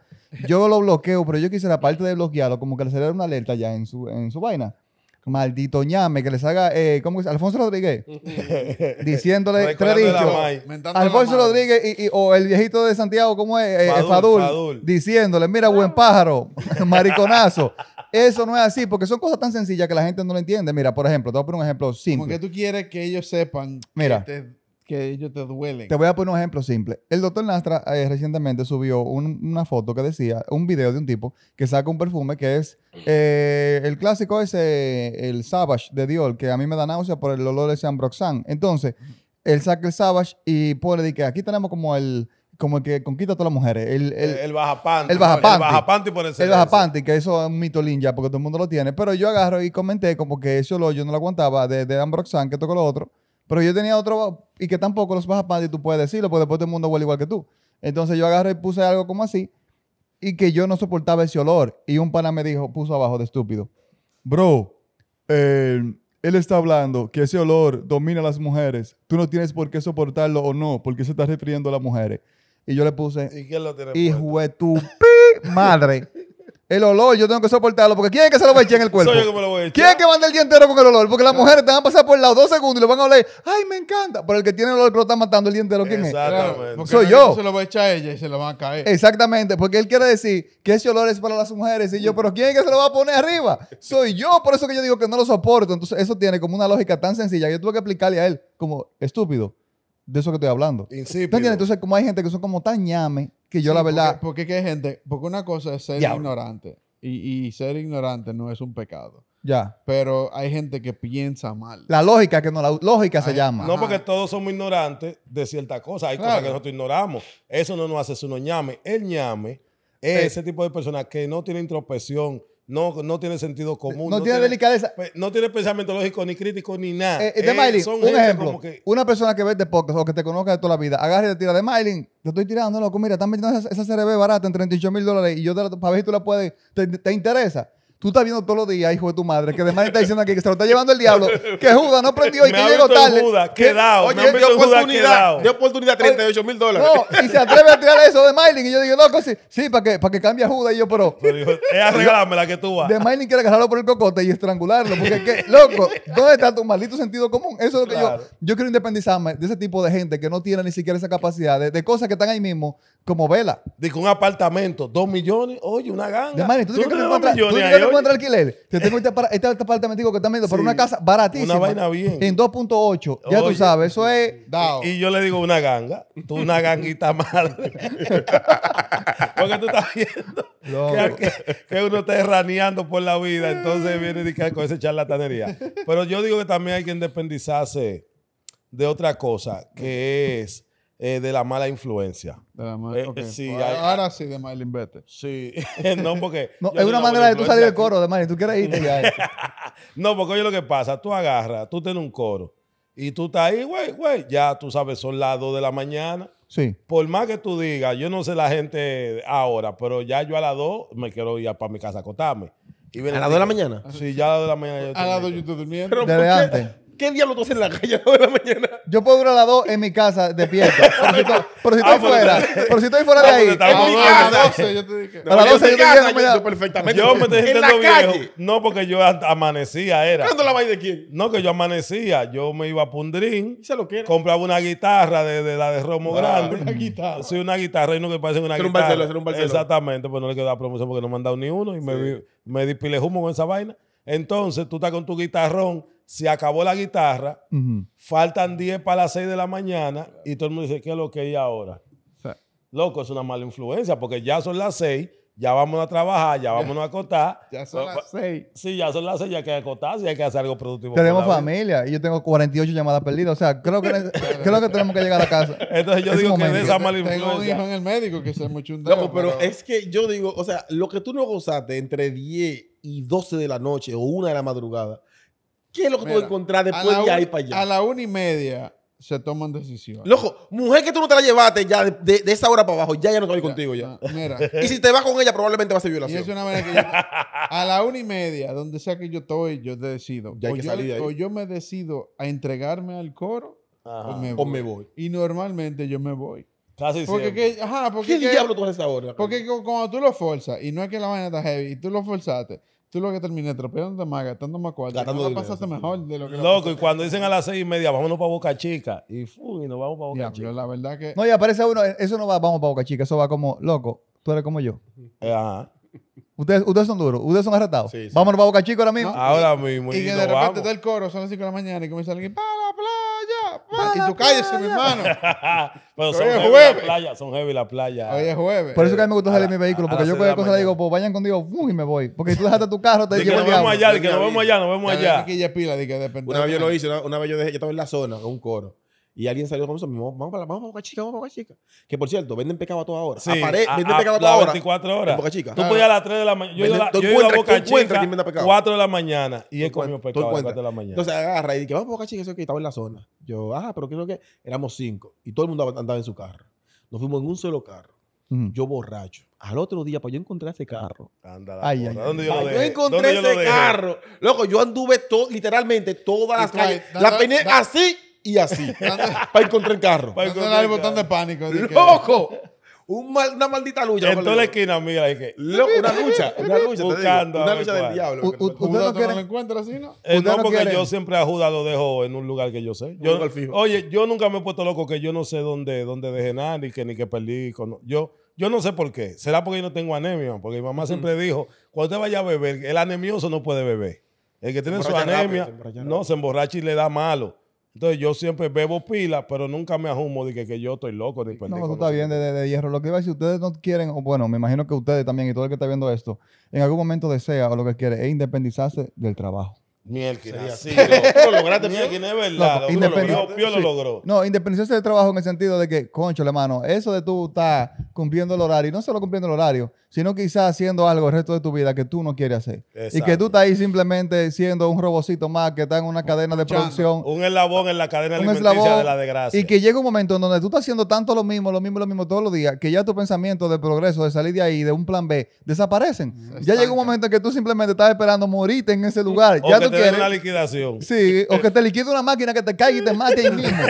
[SPEAKER 3] yo lo bloqueo, pero yo la parte de bloquearlo, como que le saliera una alerta ya en su, en su vaina maldito ñame, que les haga, eh, ¿cómo es? Alfonso Rodríguez, diciéndole tres Alfonso Rodríguez o el viejito de Santiago, ¿cómo es? Eh, eh, Fadul, diciéndole, mira, buen pájaro, mariconazo. Eso no es así, porque son cosas tan sencillas que la gente no lo entiende. Mira, por ejemplo, te voy a poner un ejemplo simple. Como que
[SPEAKER 1] tú quieres que ellos sepan mira, que ellos te duelen. Te voy
[SPEAKER 3] a poner un ejemplo simple. El doctor Nastra eh, recientemente subió una foto que decía, un video de un tipo que saca un perfume que es eh, el clásico ese, el Savage de Dior, que a mí me da náusea por el olor de ese Ambroxan. Entonces, él saca el Savage y pone de que aquí tenemos como el, como que conquista a todas las mujeres. El, el, El,
[SPEAKER 4] el bajapanti. El por el
[SPEAKER 3] bajapanti, que eso es un mito ya, porque todo el mundo lo tiene. Pero yo agarro y comenté como que ese olor yo no lo aguantaba de, de Ambroxan, que tocó lo otro. Pero yo tenía otro, y que tampoco los vas a y tú puedes decirlo, porque después todo el mundo huele igual que tú. Entonces yo agarré y puse algo como así, y que yo no soportaba ese olor. Y un pana me dijo, puso abajo de estúpido, bro, eh, él está hablando que ese olor domina a las mujeres. Tú no tienes por qué soportarlo o no, porque se está refiriendo a las mujeres. Y yo le puse, ¿y quién lo Hijo de tu madre. El olor, yo tengo que soportarlo. Porque ¿quién es que se lo va a echar en el cuerpo? Soy yo que me
[SPEAKER 4] lo voy a echar. ¿Quién es que manda
[SPEAKER 3] el día entero con el olor? Porque las ah. mujeres te van a pasar por el lado dos segundos y lo van a oler. ¡Ay, me encanta! Pero el que tiene el olor que lo está matando el día entero, ¿quién es? Exactamente. Porque Soy yo. Se
[SPEAKER 1] lo va a echar a ella y se lo van a caer.
[SPEAKER 3] Exactamente. Porque él quiere decir que ese olor es para las mujeres. Y yo, ¿pero quién es que se lo va a poner arriba? Soy yo. Por eso que yo digo que no lo soporto. Entonces, eso tiene como una lógica tan sencilla. yo tuve que explicarle a él como estúpido de eso que estoy hablando. ¿Entiendes? Entonces, como hay gente que son como tan ñame que yo la verdad... Porque, hay gente, porque una cosa es ser ignorante
[SPEAKER 1] y, ser ignorante no es un pecado. Ya. Pero
[SPEAKER 3] hay gente que piensa mal. La lógica que no, la lógica se llama. No,
[SPEAKER 4] porque todos somos ignorantes de ciertas cosas. Hay cosas que nosotros ignoramos. Eso no nos hace uno ñame. El ñame es ese tipo de persona que no tiene introspección no, no tiene sentido común. No, tiene, delicadeza. No tiene pensamiento lógico, ni crítico, ni nada. Eh, eh, eh, un ejemplo.
[SPEAKER 3] Una persona que ve de podcast o que te conozca de toda la vida, agarra y te tira de Miley, Te estoy tirando, loco. Mira, están metiendo esa, CRB barata en 38 mil dólares y yo te la, para ver si tú la puedes. te interesa? Tú estás viendo todos los días, hijo de tu madre, que además está diciendo aquí que se lo está llevando el diablo, que Judas no prendió y me que ha llegó tarde. Judas, quedado. Oye, me oportunidad,
[SPEAKER 2] dio oportunidad 38 mil dólares. No, y se atreve a
[SPEAKER 3] tirar eso de Mailing. Y yo digo, loco, sí, sí para que, para que cambie a Judas. Y yo, pero. es
[SPEAKER 4] eh, la que tú vas. De Mailing
[SPEAKER 3] quiere agarrarlo por el cocote y estrangularlo. Porque, que, loco, ¿dónde está tu maldito sentido común? Eso es lo que yo. Yo quiero independizarme de ese tipo de gente que no tiene ni siquiera esa capacidad, de, cosas que están ahí mismo, como vela. Dijo un apartamento, dos
[SPEAKER 4] millones, oye, una ganga. De tú, tienes que encuentras
[SPEAKER 3] alquiler? Te tengo este, este apartamento que está viendo por una casa baratísima. Una vaina bien. En 2.8. Ya tú sabes, eso es.
[SPEAKER 4] Y yo le digo una ganga. Tú una ganguita madre Porque tú estás viendo que, uno está erraneando por la vida. Entonces viene y con esa charlatanería. Pero yo digo que también hay que independizarse de otra cosa, que es eh, de la mala influencia. De la mala, eh, sí, pues ahora, sí, de Marilyn Vete. Sí, no, porque. es una manera de tú salir del coro de Marilyn, tú quieres irte ya. no, porque oye lo que pasa, tú agarras, tú tienes un coro y tú estás ahí, güey, güey, ya tú sabes, son las 2 de la mañana. Sí. Por más que tú digas, yo no sé la gente ahora, pero ya yo a las 2 me quiero ir para mi casa a acostarme Y ¿A las 2 de la mañana? Sí, ya a las 2 de la mañana. Yo a las 2 yo
[SPEAKER 2] estoy durmiendo. ¿Pero ¿Desde antes? ¿Qué diablo tú haces en la
[SPEAKER 3] calle a las 2 de la mañana? Yo puedo durar a las 2 en mi casa
[SPEAKER 4] despierto.
[SPEAKER 3] pero si, si estoy ah, pues, fuera, pero si estoy fuera de ah, pues, ahí. A las 12 yo
[SPEAKER 4] te dije. A las 12 yo te dije. Yo, perfectamente. Yo me estoy sintiendo viejo. No, porque yo amanecía, era. ¿Cuándo la vais de quién? No, que yo amanecía. Yo me iba a Pundrín. Se lo quiere. Compraba una guitarra de, la de Romo Grande. Una guitarra. Sí, una guitarra y no que parece una guitarra. Era un Barceló, un Exactamente, pues no le quedaba promoción porque no me han dado ni uno y me, me humo con esa vaina. Entonces tú estás con tu guitarrón se acabó la guitarra, faltan 10 para las 6 de la mañana y todo el mundo dice, ¿qué es lo que hay ahora? Loco, es una mala influencia porque ya son las 6, ya vamos a trabajar, ya vamos a acotar. ya son las 6. Sí, ya son las 6, ya hay que acotar, si hay que hacer algo productivo. Tenemos
[SPEAKER 3] familia y yo tengo 48 llamadas perdidas, o sea, creo que, que tenemos que llegar a
[SPEAKER 2] casa. Entonces yo digo que es esa mala influencia. Tengo un hijo en
[SPEAKER 1] el médico que se muy un Loco, pero
[SPEAKER 2] es que yo digo, o sea, lo que tú no gozaste entre 10 y 12 de la noche o 1 de la madrugada ¿Qué es lo que tú encontrar después de ahí para allá? A la una y media se toman decisiones. Loco, mujer que tú no te la llevaste ya de, de, esa hora para abajo, ya ya no estoy contigo ya. Ah, mira. y si te vas con ella, probablemente va a ser violación. Y a la una y media, donde sea que yo estoy, yo decido.
[SPEAKER 1] Ya hay o, yo, o yo me decido a entregarme al coro o, me voy. Y normalmente yo me voy. Casi porque
[SPEAKER 2] ¿Qué diablo tú haces hora?
[SPEAKER 1] Porque cuando tú lo forzas, y no es que la vaina está heavy, y tú lo forzaste, Tú lo que terminé atropellando más, gastando más cuarto, Gastando no
[SPEAKER 4] pasaste mejor de lo que Loco, y cuando dicen a las seis y media, vámonos para Boca Chica. Y y nos vamos para Boca Chica. Pero la verdad que. No,
[SPEAKER 3] y aparece uno, eh, eso no va, vamos para Boca Chica, eso va como, loco, tú eres como yo. Eh, ajá. Ustedes, ustedes son duros, ustedes son arrestados. Sí, sí. Vámonos para Boca Chica ahora mismo. ahora mismo. Y, y de repente
[SPEAKER 1] coro, son las cinco de la mañana y comienza alguien, ¡para, para y tú cállese, mi hermano. Pero son heavy jueves. la
[SPEAKER 4] playa, son heavy la playa. Hoy es jueves. Por eso que a
[SPEAKER 3] mí me gusta salir mi vehículo, porque yo cuando cosa le digo, pues vayan contigo, y me voy. Porque tú dejaste tu carro, te digo, nos vemos allá, que nos vemos
[SPEAKER 2] allá, nos vemos allá. Una vez yo lo hice, una vez yo dejé, yo estaba en la zona, con un coro. Y alguien salió con eso, vamos para, vamos a Boca Chica, vamos para Boca Chica. Que por cierto, venden pecado a toda hora. Sí, a, venden pecado a, a 24 horas. En Boca Chica. Tú ah. podías a las 3 de la mañana. Yo, yo, iba a Boca Chica, 4 de la mañana. Y él comido pecado a las 4 de la mañana. Entonces agarra y dice, vamos a Boca Chica, eso que estaba en la zona. Yo, ah, pero creo que éramos 5. Y todo el mundo andaba en su carro. Nos fuimos en un solo carro. Yo borracho. Al otro día, pues yo encontré ese carro. Anda, yo, encontré ese carro. Loco, yo anduve todo, literalmente todas las calles. La así y así. para encontrar el carro. Para encontrar el botón de pánico. ¡Loco! una maldita lucha. En toda la
[SPEAKER 4] esquina, mira, dije. Loco, una lucha, una lucha. Una lucha del diablo. ¿Usted no quiere
[SPEAKER 1] encuentra así, no? Eh, no, porque yo
[SPEAKER 4] siempre a Judas lo dejo en un lugar que yo sé. oye, yo nunca me he puesto loco que yo no sé dónde, dónde dejé nada, ni que, ni que perdí. yo, yo no sé por qué. ¿Será porque yo no tengo anemia? Porque mi mamá siempre dijo, cuando usted vaya a beber, el anemioso no puede beber. El que tiene su anemia, no, se emborracha y le da malo. Entonces yo siempre bebo pila, pero nunca me ajumo de que, yo estoy loco. no, eso está bien,
[SPEAKER 3] de, de, de, hierro. Lo que iba a decir, ustedes no quieren, o bueno, me imagino que ustedes también y todo el que está viendo esto, en algún momento desea o lo que quiere es independizarse del trabajo.
[SPEAKER 4] Miel, Lo, lograste, no es
[SPEAKER 3] verdad. lo logró. No, independencia de trabajo en el sentido de que, concho, hermano, eso de tú estar cumpliendo el horario, no solo cumpliendo el horario, sino quizás haciendo algo el resto de tu vida que tú no quieres hacer. Y que tú estás ahí simplemente siendo un robocito más que está en una cadena de producción.
[SPEAKER 4] Un eslabón en la cadena de de la desgracia. Y que
[SPEAKER 3] llega un momento en donde tú estás haciendo tanto lo mismo, lo mismo, lo mismo todos los días, que ya tu pensamiento de progreso, de salir de ahí, de un plan B, desaparecen. ya llega un momento en que tú simplemente estás esperando morirte en ese lugar te una
[SPEAKER 4] liquidación.
[SPEAKER 3] Sí, o que te liquide una máquina que te caiga y te mate ahí mismo.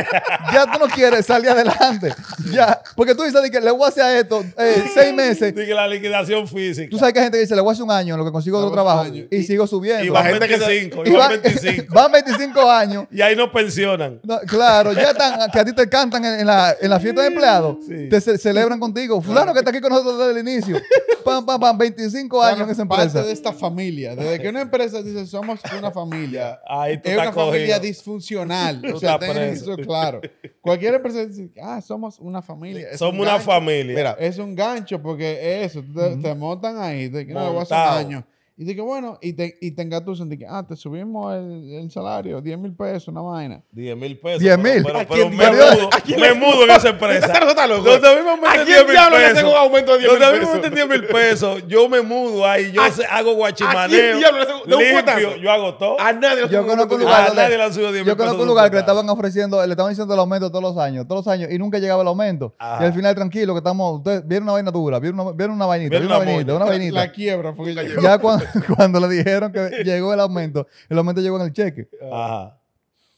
[SPEAKER 3] ya tú no quieres salir adelante. Ya, porque tú dices que le voy a hacer esto eh, seis meses.
[SPEAKER 4] que la liquidación física.
[SPEAKER 3] Tú sabes que hay gente que dice, le voy a hacer un año en lo que consigo otro trabajo y, sigo subiendo. Y va gente 25, que, y va
[SPEAKER 4] 25.
[SPEAKER 3] Van 25 años.
[SPEAKER 4] Y ahí no pensionan. claro, ya están,
[SPEAKER 3] que a ti te cantan en, la, fiesta de empleados. Te celebran contigo. Fulano que está aquí con nosotros desde el inicio pam, 25 años en esa empresa. Parte de esta
[SPEAKER 1] familia. Desde que una empresa dice somos una familia, es una familia disfuncional. o sea, eso claro. Cualquier empresa dice, ah, somos una familia. somos una familia. Mira, es un gancho porque eso, te, montan ahí, que no y dije, bueno, y te, y te ah, te subimos el, el salario, 10 mil pesos, una vaina. 10 mil pesos. 10 mil. Pero, pero, me, mudo, me mudo en esa empresa. Donde a mí me aumentan un aumento de 10 mil pesos? Donde a me
[SPEAKER 4] mil pesos, yo me mudo ahí, yo hago guachimaneo. yo hago todo. A nadie le han subido 10 mil pesos. Yo conozco un lugar que le
[SPEAKER 3] estaban ofreciendo, le estaban diciendo el aumento todos los años, todos los años, y nunca llegaba el aumento. Y al final, tranquilo, que estamos, ustedes vieron una vaina dura, vieron una vainita, vieron una vainita, una vainita. La quiebra, porque ya cuando cuando le dijeron que llegó el aumento, el aumento llegó en el cheque. Ajá.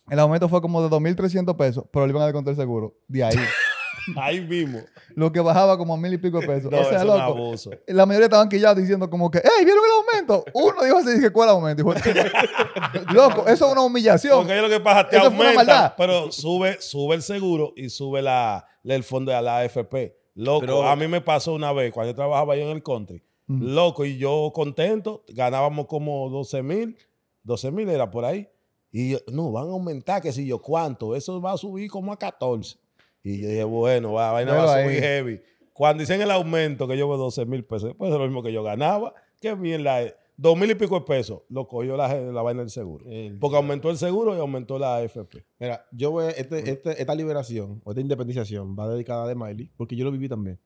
[SPEAKER 3] El aumento fue como de 2.300 pesos, pero le iban a descontar el seguro. De ahí.
[SPEAKER 4] ahí mismo.
[SPEAKER 3] Lo que bajaba como a mil y pico de pesos. o sea, es loco. La mayoría estaban quillados diciendo como que, ¡Ey, vieron el aumento! Uno dijo así, dije, ¿cuál aumento?
[SPEAKER 4] loco, eso es una humillación. Porque es lo que pasa, te aumenta, pero sube, sube el seguro y sube la, el fondo de la AFP. Loco, a mí me pasó una vez, cuando yo trabajaba yo en el country, Loco, y yo contento, ganábamos como 12 mil, 12 mil era por ahí. Y yo, no, van a aumentar, que si yo, ¿cuánto? Eso va a subir como a 14. Y yo dije, bueno, va, vaina va a subir heavy. Cuando dicen el aumento, que yo veo 12 mil pesos, pues es lo mismo que yo ganaba, que bien la... Dos mil y pico de pesos lo cogió la, la vaina del seguro.
[SPEAKER 2] Eh. porque aumentó el seguro y aumentó la AFP. Mira, yo voy este, este, esta liberación o esta independización va dedicada a de Miley, porque yo lo viví también.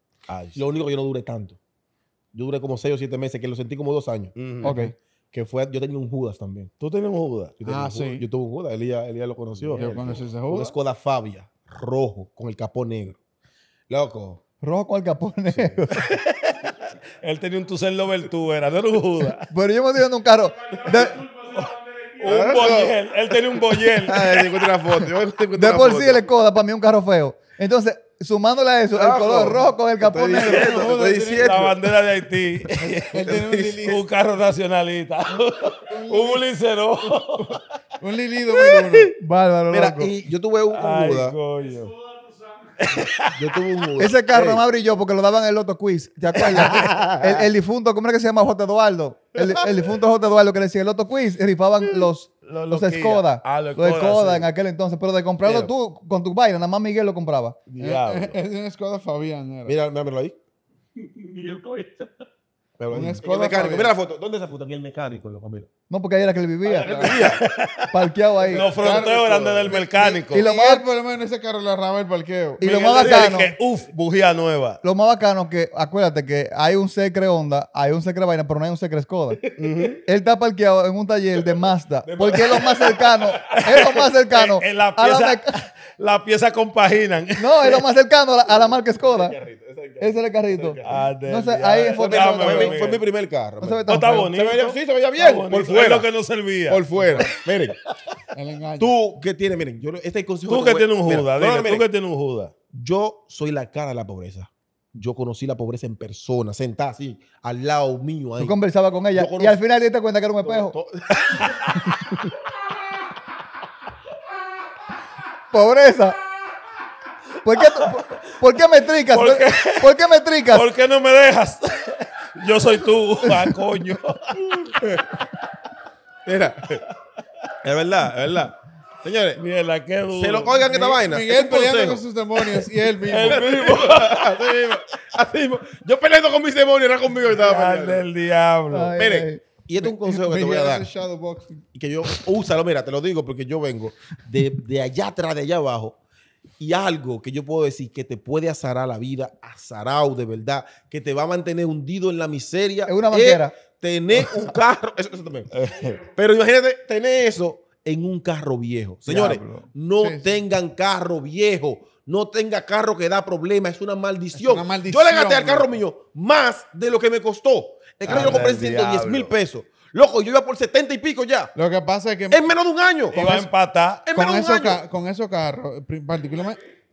[SPEAKER 2] lo único que yo no duré tanto yo duré como seis o siete meses, que lo sentí como dos años. Que fue, yo tenía un Judas también. ¿Tú tenías un Judas? Yo ah, sí. Yo tuve un Judas, Él ya lo conoció. Yo conocí ese Judas. Una Skoda Fabia, rojo, con el capó negro. Loco. Rojo con el capó negro. Él tenía un
[SPEAKER 4] Tucson Lover era de los Judas. Pero yo me estoy viendo un carro. Un ah, boyel. Él tenía un boyel. Ah, foto. de por sí, el
[SPEAKER 3] Escoda para mí un carro feo. Entonces, sumándole a eso, el color rojo con el capón
[SPEAKER 4] de La bandera de Haití. un, carro nacionalista. un bulicero. un lilido Bárbaro, Mira, yo tuve un, Ay, Yo tuve un Ese carro hey. Eh. más
[SPEAKER 3] brilló porque lo daban en el Loto Quiz. ¿Te acuerdas? el, difunto, ¿cómo era que se llama? J. Eduardo. El, difunto J. Eduardo que le decía el Loto Quiz rifaban los los Skoda. Ah, los Skoda, Skoda en aquel entonces. Pero de comprarlo tú con tu vaina, nada más Miguel lo compraba.
[SPEAKER 1] Es, un Skoda Fabián. Mira, dámelo ahí. Y yo
[SPEAKER 2] pero un mecánico. Mira la foto. ¿Dónde esa foto? Aquí el mecánico, lo mira. No, porque ahí era que él vivía. Ah,
[SPEAKER 1] parqueado ahí. Los fronteos eran del mecánico. Y, lo más, por lo menos ese carro le arraba el parqueo. Y lo
[SPEAKER 3] más bacano. uf, bujía nueva. Lo más bacano que, acuérdate que hay un Secre Honda, hay un Secre Vaina, pero no hay un Secre Skoda. Él está parqueado en un taller de Mazda. porque es lo más
[SPEAKER 4] cercano. es lo más cercano. en, la pieza, la pieza compaginan. No, es lo más
[SPEAKER 3] cercano a la, marca Skoda. Ese
[SPEAKER 2] es el carrito. Ah, ahí fue, mi, primer carro. No está bonito. sí, se veía bien. por fuera. Es lo que no servía. Por fuera. miren. tú que tienes, miren, yo, este consejo. Tú que, tienes un Judas. tú que tienes un juda. Yo soy la cara de la pobreza yo conocí la pobreza en persona, sentada así, al lado mío. Y Tú conversabas con ella y al
[SPEAKER 3] final te diste cuenta que era un espejo. Pobreza. ¿Por qué,
[SPEAKER 4] por, qué me tricas? ¿Por qué? me tricas? ¿Por qué no me dejas? Yo soy tú, ah, coño. Mira, es verdad, es verdad. Señores, qué se lo oigan esta vaina. Miguel peleando con sus demonios
[SPEAKER 1] y
[SPEAKER 2] él mismo. Él mismo. Yo peleando con mis demonios, era conmigo que estaba peleando. el diablo. Miren, y este es un consejo que te voy a dar. Y que yo, úsalo, mira, te lo digo porque yo vengo de, de allá atrás, de allá abajo. Y algo que yo puedo decir que te puede azarar la vida, azarado de verdad, que te va a mantener hundido en la miseria. Es una manguera. tener un carro. Eso, también. Pero imagínate tener eso en un carro viejo. Señores, no tengan carro viejo no tenga carro que da problema, es una maldición. yo le gasté al carro mío más de lo que me costó. El carro yo lo compré en 110 mil pesos. Loco, yo iba por 70 y pico ya. Lo que pasa es que. En menos de
[SPEAKER 1] un año. Iba
[SPEAKER 4] a empatar.
[SPEAKER 1] con, de un con esos carros,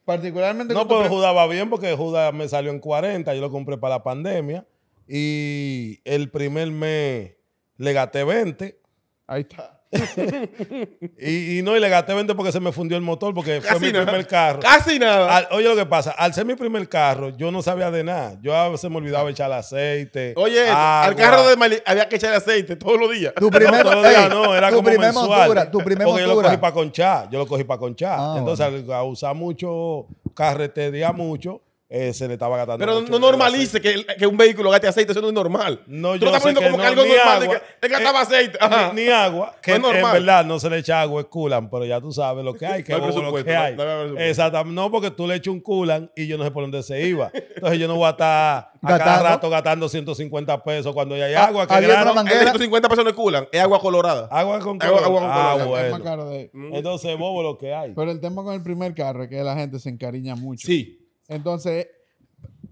[SPEAKER 1] particularmente.
[SPEAKER 4] no, pero Judá va bien porque Judas me salió en 40, yo lo compré para la pandemia. Y el primer mes le gasté 20. Ahí está. y, no, y le gasté 20 porque se me fundió el motor, porque fue mi primer carro. Casi nada. oye, lo que pasa, al ser mi primer carro, yo no sabía de nada. Yo a veces me olvidaba echar aceite. Oye, al carro
[SPEAKER 2] de había que echar aceite todos los días. Tu primer, no, todos los no, era tu como primer mensual. tu primer porque yo lo cogí para
[SPEAKER 4] conchar, yo lo cogí para conchar. Ah, Entonces, a usar mucho, carretería
[SPEAKER 2] mucho, eh, se le estaba gastando. Pero no normalice que, que, un vehículo gaste aceite, eso no es normal. No, Tú yo estás poniendo como que algo normal, que, eh, gastaba aceite. Ni, agua, que normal es en verdad no se le
[SPEAKER 4] echa agua, es culan, pero ya tú sabes lo que hay, que, no lo que hay. Exactamente, no porque tú le echas un culan y yo no sé por dónde se iba. Entonces yo no voy a estar a cada rato gastando 150 pesos cuando ya hay ah, agua. Que gran 150 pesos no es culan, es agua colorada. Agua con Agua, con ah, Es Entonces, bobo lo que hay. Pero
[SPEAKER 1] el tema con el primer carro es que la gente se encariña mucho. Sí. Entonces,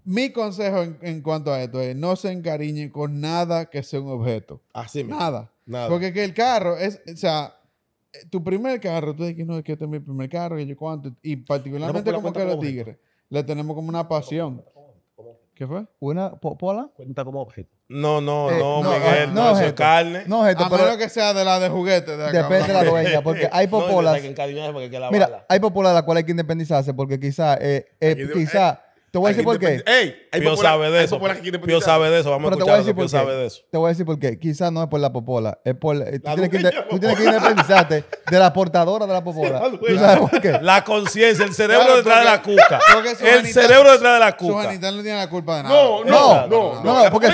[SPEAKER 1] mi consejo en, cuanto a esto es no se encariñe con nada que sea un objeto. Así Nada. Nada. Porque que el carro es, o sea, eh, tu primer carro, tú dices, no, es que este es mi primer carro, y yo cuánto, y particularmente como que los tigres, le tenemos como una pasión. ¿Qué fue? ¿Una popola?
[SPEAKER 2] Cuenta como objeto.
[SPEAKER 1] No,
[SPEAKER 3] no, eh, no, Miguel, ah, no, es carne. No, objeto, A pero que sea de la de juguete. depende de la dueña, porque hay popolas. hay Mira, hay popolas de las cuales hay que independizarse porque quizás... Eh, eh, eh, te voy a decir por qué.
[SPEAKER 2] ¡Ey! Hay Pío sabe de eso. Que Pío sabe de eso. Vamos a escuchar Pío
[SPEAKER 3] sabe de eso. Te voy a decir por qué. Quizás no es por la popola. Es por. Eh, tú, tienes que, tú, tienes que, de la portadora de la popola. ¿Tú sabes por qué?
[SPEAKER 4] La conciencia, el cerebro detrás de la cuca. El cerebro detrás de la cuca. Su genital no tiene la culpa de nada. No, no, no. no, porque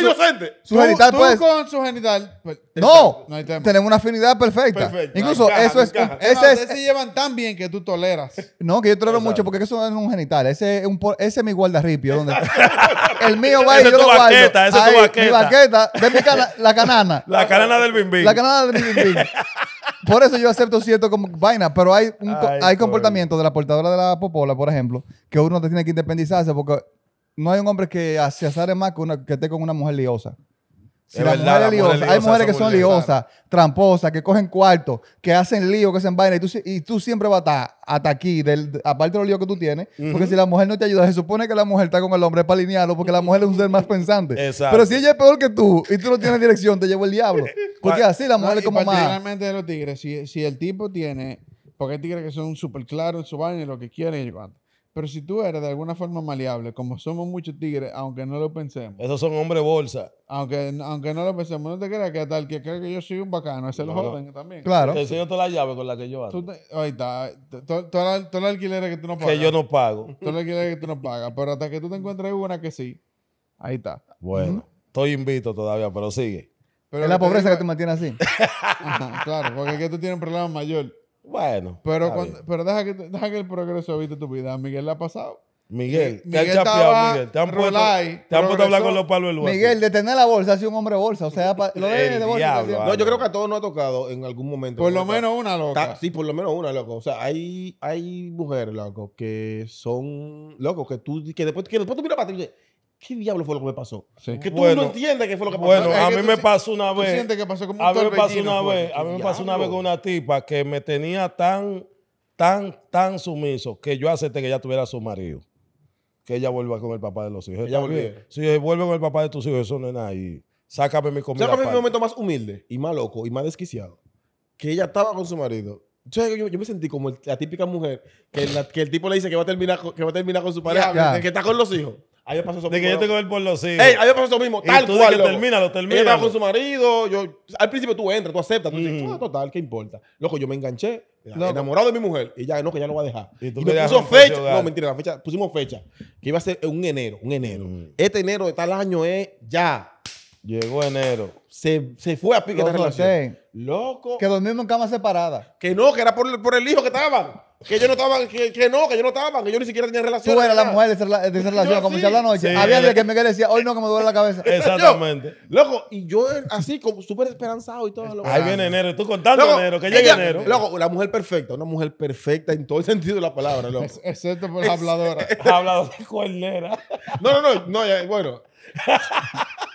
[SPEAKER 4] Su
[SPEAKER 1] genital puede. con su genital. Pues, no, no hay tema.
[SPEAKER 3] tenemos una afinidad perfecta. Incluso eso es. Ese
[SPEAKER 1] se llevan tan bien que tú toleras.
[SPEAKER 3] No, que yo tolero mucho porque eso no es un genital. Ese es mi guardarripio. Donde el mío va y yo tu lo baqueta, guardo. Esa es tu baqueta. Mi baqueta de mi la canana. La canana del bimbín. La canana del bimbín. por eso yo acepto cierto como vaina, pero hay, hay comportamientos de la portadora de la popola, por ejemplo, que uno tiene que independizarse porque no hay un hombre que se azare más que, una, que esté con una mujer liosa. Si hay mujeres que son liosas, tramposas, que cogen cuarto, que hacen lío, que hacen vaina, y tú, y tú siempre vas a estar hasta aquí, del, aparte de los líos que tú tienes, porque si la mujer no te ayuda, se supone que la mujer está con el hombre para alinearlo, porque la mujer es un ser más pensante. Pero si ella es peor que tú y tú no tienes dirección, te llevo el diablo. Porque así la mujer es como más.
[SPEAKER 1] los tigres, si, el tipo tiene, porque hay tigres que son súper claros en su vaina y lo que quieren, y pero si tú eres de alguna forma maleable, como somos muchos tigres, aunque no lo pensemos. Esos son hombres bolsa. Aunque, aunque no lo pensemos, no te creas que tal que cree que yo soy un bacano, ese es lo joven también. Claro. Te enseño
[SPEAKER 4] toda la llave con la que yo hago.
[SPEAKER 1] ahí está. todo el alquiler que tú no pagas. Que yo no
[SPEAKER 4] pago. todo el
[SPEAKER 1] alquiler que tú no pagas. Pero hasta que tú te encuentres una que sí. Ahí está.
[SPEAKER 4] Bueno, estoy invito todavía, pero sigue. es la
[SPEAKER 1] pobreza que te mantiene así. claro, porque es que tú tienes un problema mayor.
[SPEAKER 4] Bueno. Pero,
[SPEAKER 1] pero deja, que, deja que el progreso viste tu vida. Miguel le ha pasado. Miguel,
[SPEAKER 4] Miguel, te han chapeado, Miguel. Te han puesto, te a hablar con los palos del Miguel,
[SPEAKER 3] de tener la bolsa, ha sido un
[SPEAKER 2] hombre bolsa. O sea, lo de, de bolsa. no, yo creo que a todos nos ha tocado en algún momento. Por lo menos una, loco. sí, por lo menos una, loco. O sea, hay, hay mujeres, loco, que son, locos. que tú, que después, que después tú miras para ti y dices, ¿Qué diablo fue lo que me pasó? Que tú no entiendes qué fue lo que pasó. Bueno, a mí me pasó una vez. sientes pasó A mí me pasó una vez. A mí me pasó una vez con una tipa que
[SPEAKER 4] me tenía tan, tan, tan sumiso que yo acepté que ella tuviera su marido.
[SPEAKER 2] Que ella vuelva con el papá de los hijos. Ella vuelve. Si vuelve con el papá de tus hijos, eso no es nada. sácame mi comida. mi momento más humilde y más loco y más desquiciado. Que ella estaba con su marido yo, me sentí como la típica mujer que, el tipo le dice que va a terminar con, que va terminar con su pareja, que está con los hijos. Ahí pasó eso mismo. De que yo tengo ver por sí. Ey, ahí pasó eso mismo. Y Tal tú cual. que termina, lo termina. Ella estaba con su marido. Yo, al principio tú entras, tú aceptas. Tú dices, mm. total, ¿qué importa? Loco, yo me enganché. Enamorado de mi mujer. Y ya, no, que ya lo va a dejar. Y, me puso fecha. No, mentira, la fecha. Pusimos fecha. Que iba a ser un enero. Un enero. Mm. Este enero de tal año es ya. Llegó enero se, se fue a pique de relación. Loco.
[SPEAKER 3] Que dormimos en camas separadas.
[SPEAKER 2] Que no, que era por, por el hijo que estaban. Que yo no estaba que, que, no, que yo no estaba que yo ni siquiera tenía relación. Tú eras la mujer de
[SPEAKER 3] esa, relación, como sí. la noche. Había días que Miguel decía, hoy no, que me duele la cabeza. Exactamente.
[SPEAKER 2] loco, y yo así, como súper esperanzado y todo. Ahí viene ah. enero, tú contando enero, que llega enero. Loco, la mujer perfecta, una mujer perfecta en todo el sentido de la palabra, loco. Excepto por la habladora. habladora cuernera. No, no, no, no, bueno.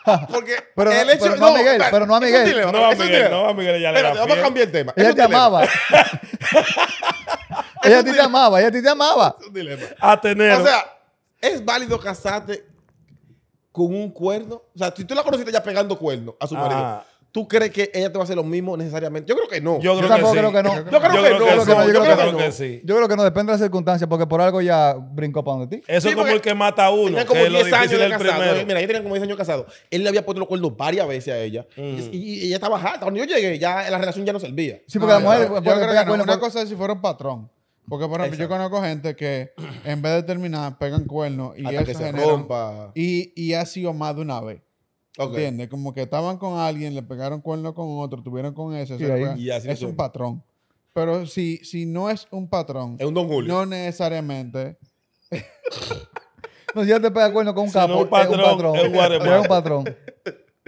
[SPEAKER 2] Porque el hecho, pero no, pero no a Miguel. no a Miguel, no a Miguel. le Pero vamos a cambiar el tema. Ella te amaba. ella a ti te amaba, ella a ti te amaba. Es un dilema. A tener. O sea, ¿es válido casarte con un cuerno? O sea, si tú la conociste ya pegando cuerno a su ah, marido, ¿Tú crees que ella te va a hacer lo mismo necesariamente? Yo creo que no. Yo, creo, que sí. creo que no. Yo creo, que, no. Yo, creo, que, sí.
[SPEAKER 3] Yo creo que no, depende de las circunstancias, porque por algo ya brincó para donde ti. Eso
[SPEAKER 2] es como el que mata a uno. Tiene como 10 años de casado. Mira, ella tenía como 10 años casado. Él le había puesto los cuernos varias veces a ella. Mm. Y, ella estaba jata. Cuando yo llegué, ya la relación ya no servía. Sí, porque ah, la mujer. Yo creo que Una cosa es
[SPEAKER 1] si fuera un patrón. Porque, por ejemplo, yo conozco gente que en vez de terminar, pegan cuernos y Hasta que se rompa. y ha sido más de una vez. ¿Entiendes? Como que estaban con alguien, le pegaron cuerno con otro, tuvieron con ese. es un patrón. Pero si, si no es un patrón, es un Don Julio. No necesariamente.
[SPEAKER 3] no, si ya te pega cuerno con
[SPEAKER 1] un capo, no es un
[SPEAKER 4] patrón. es un patrón.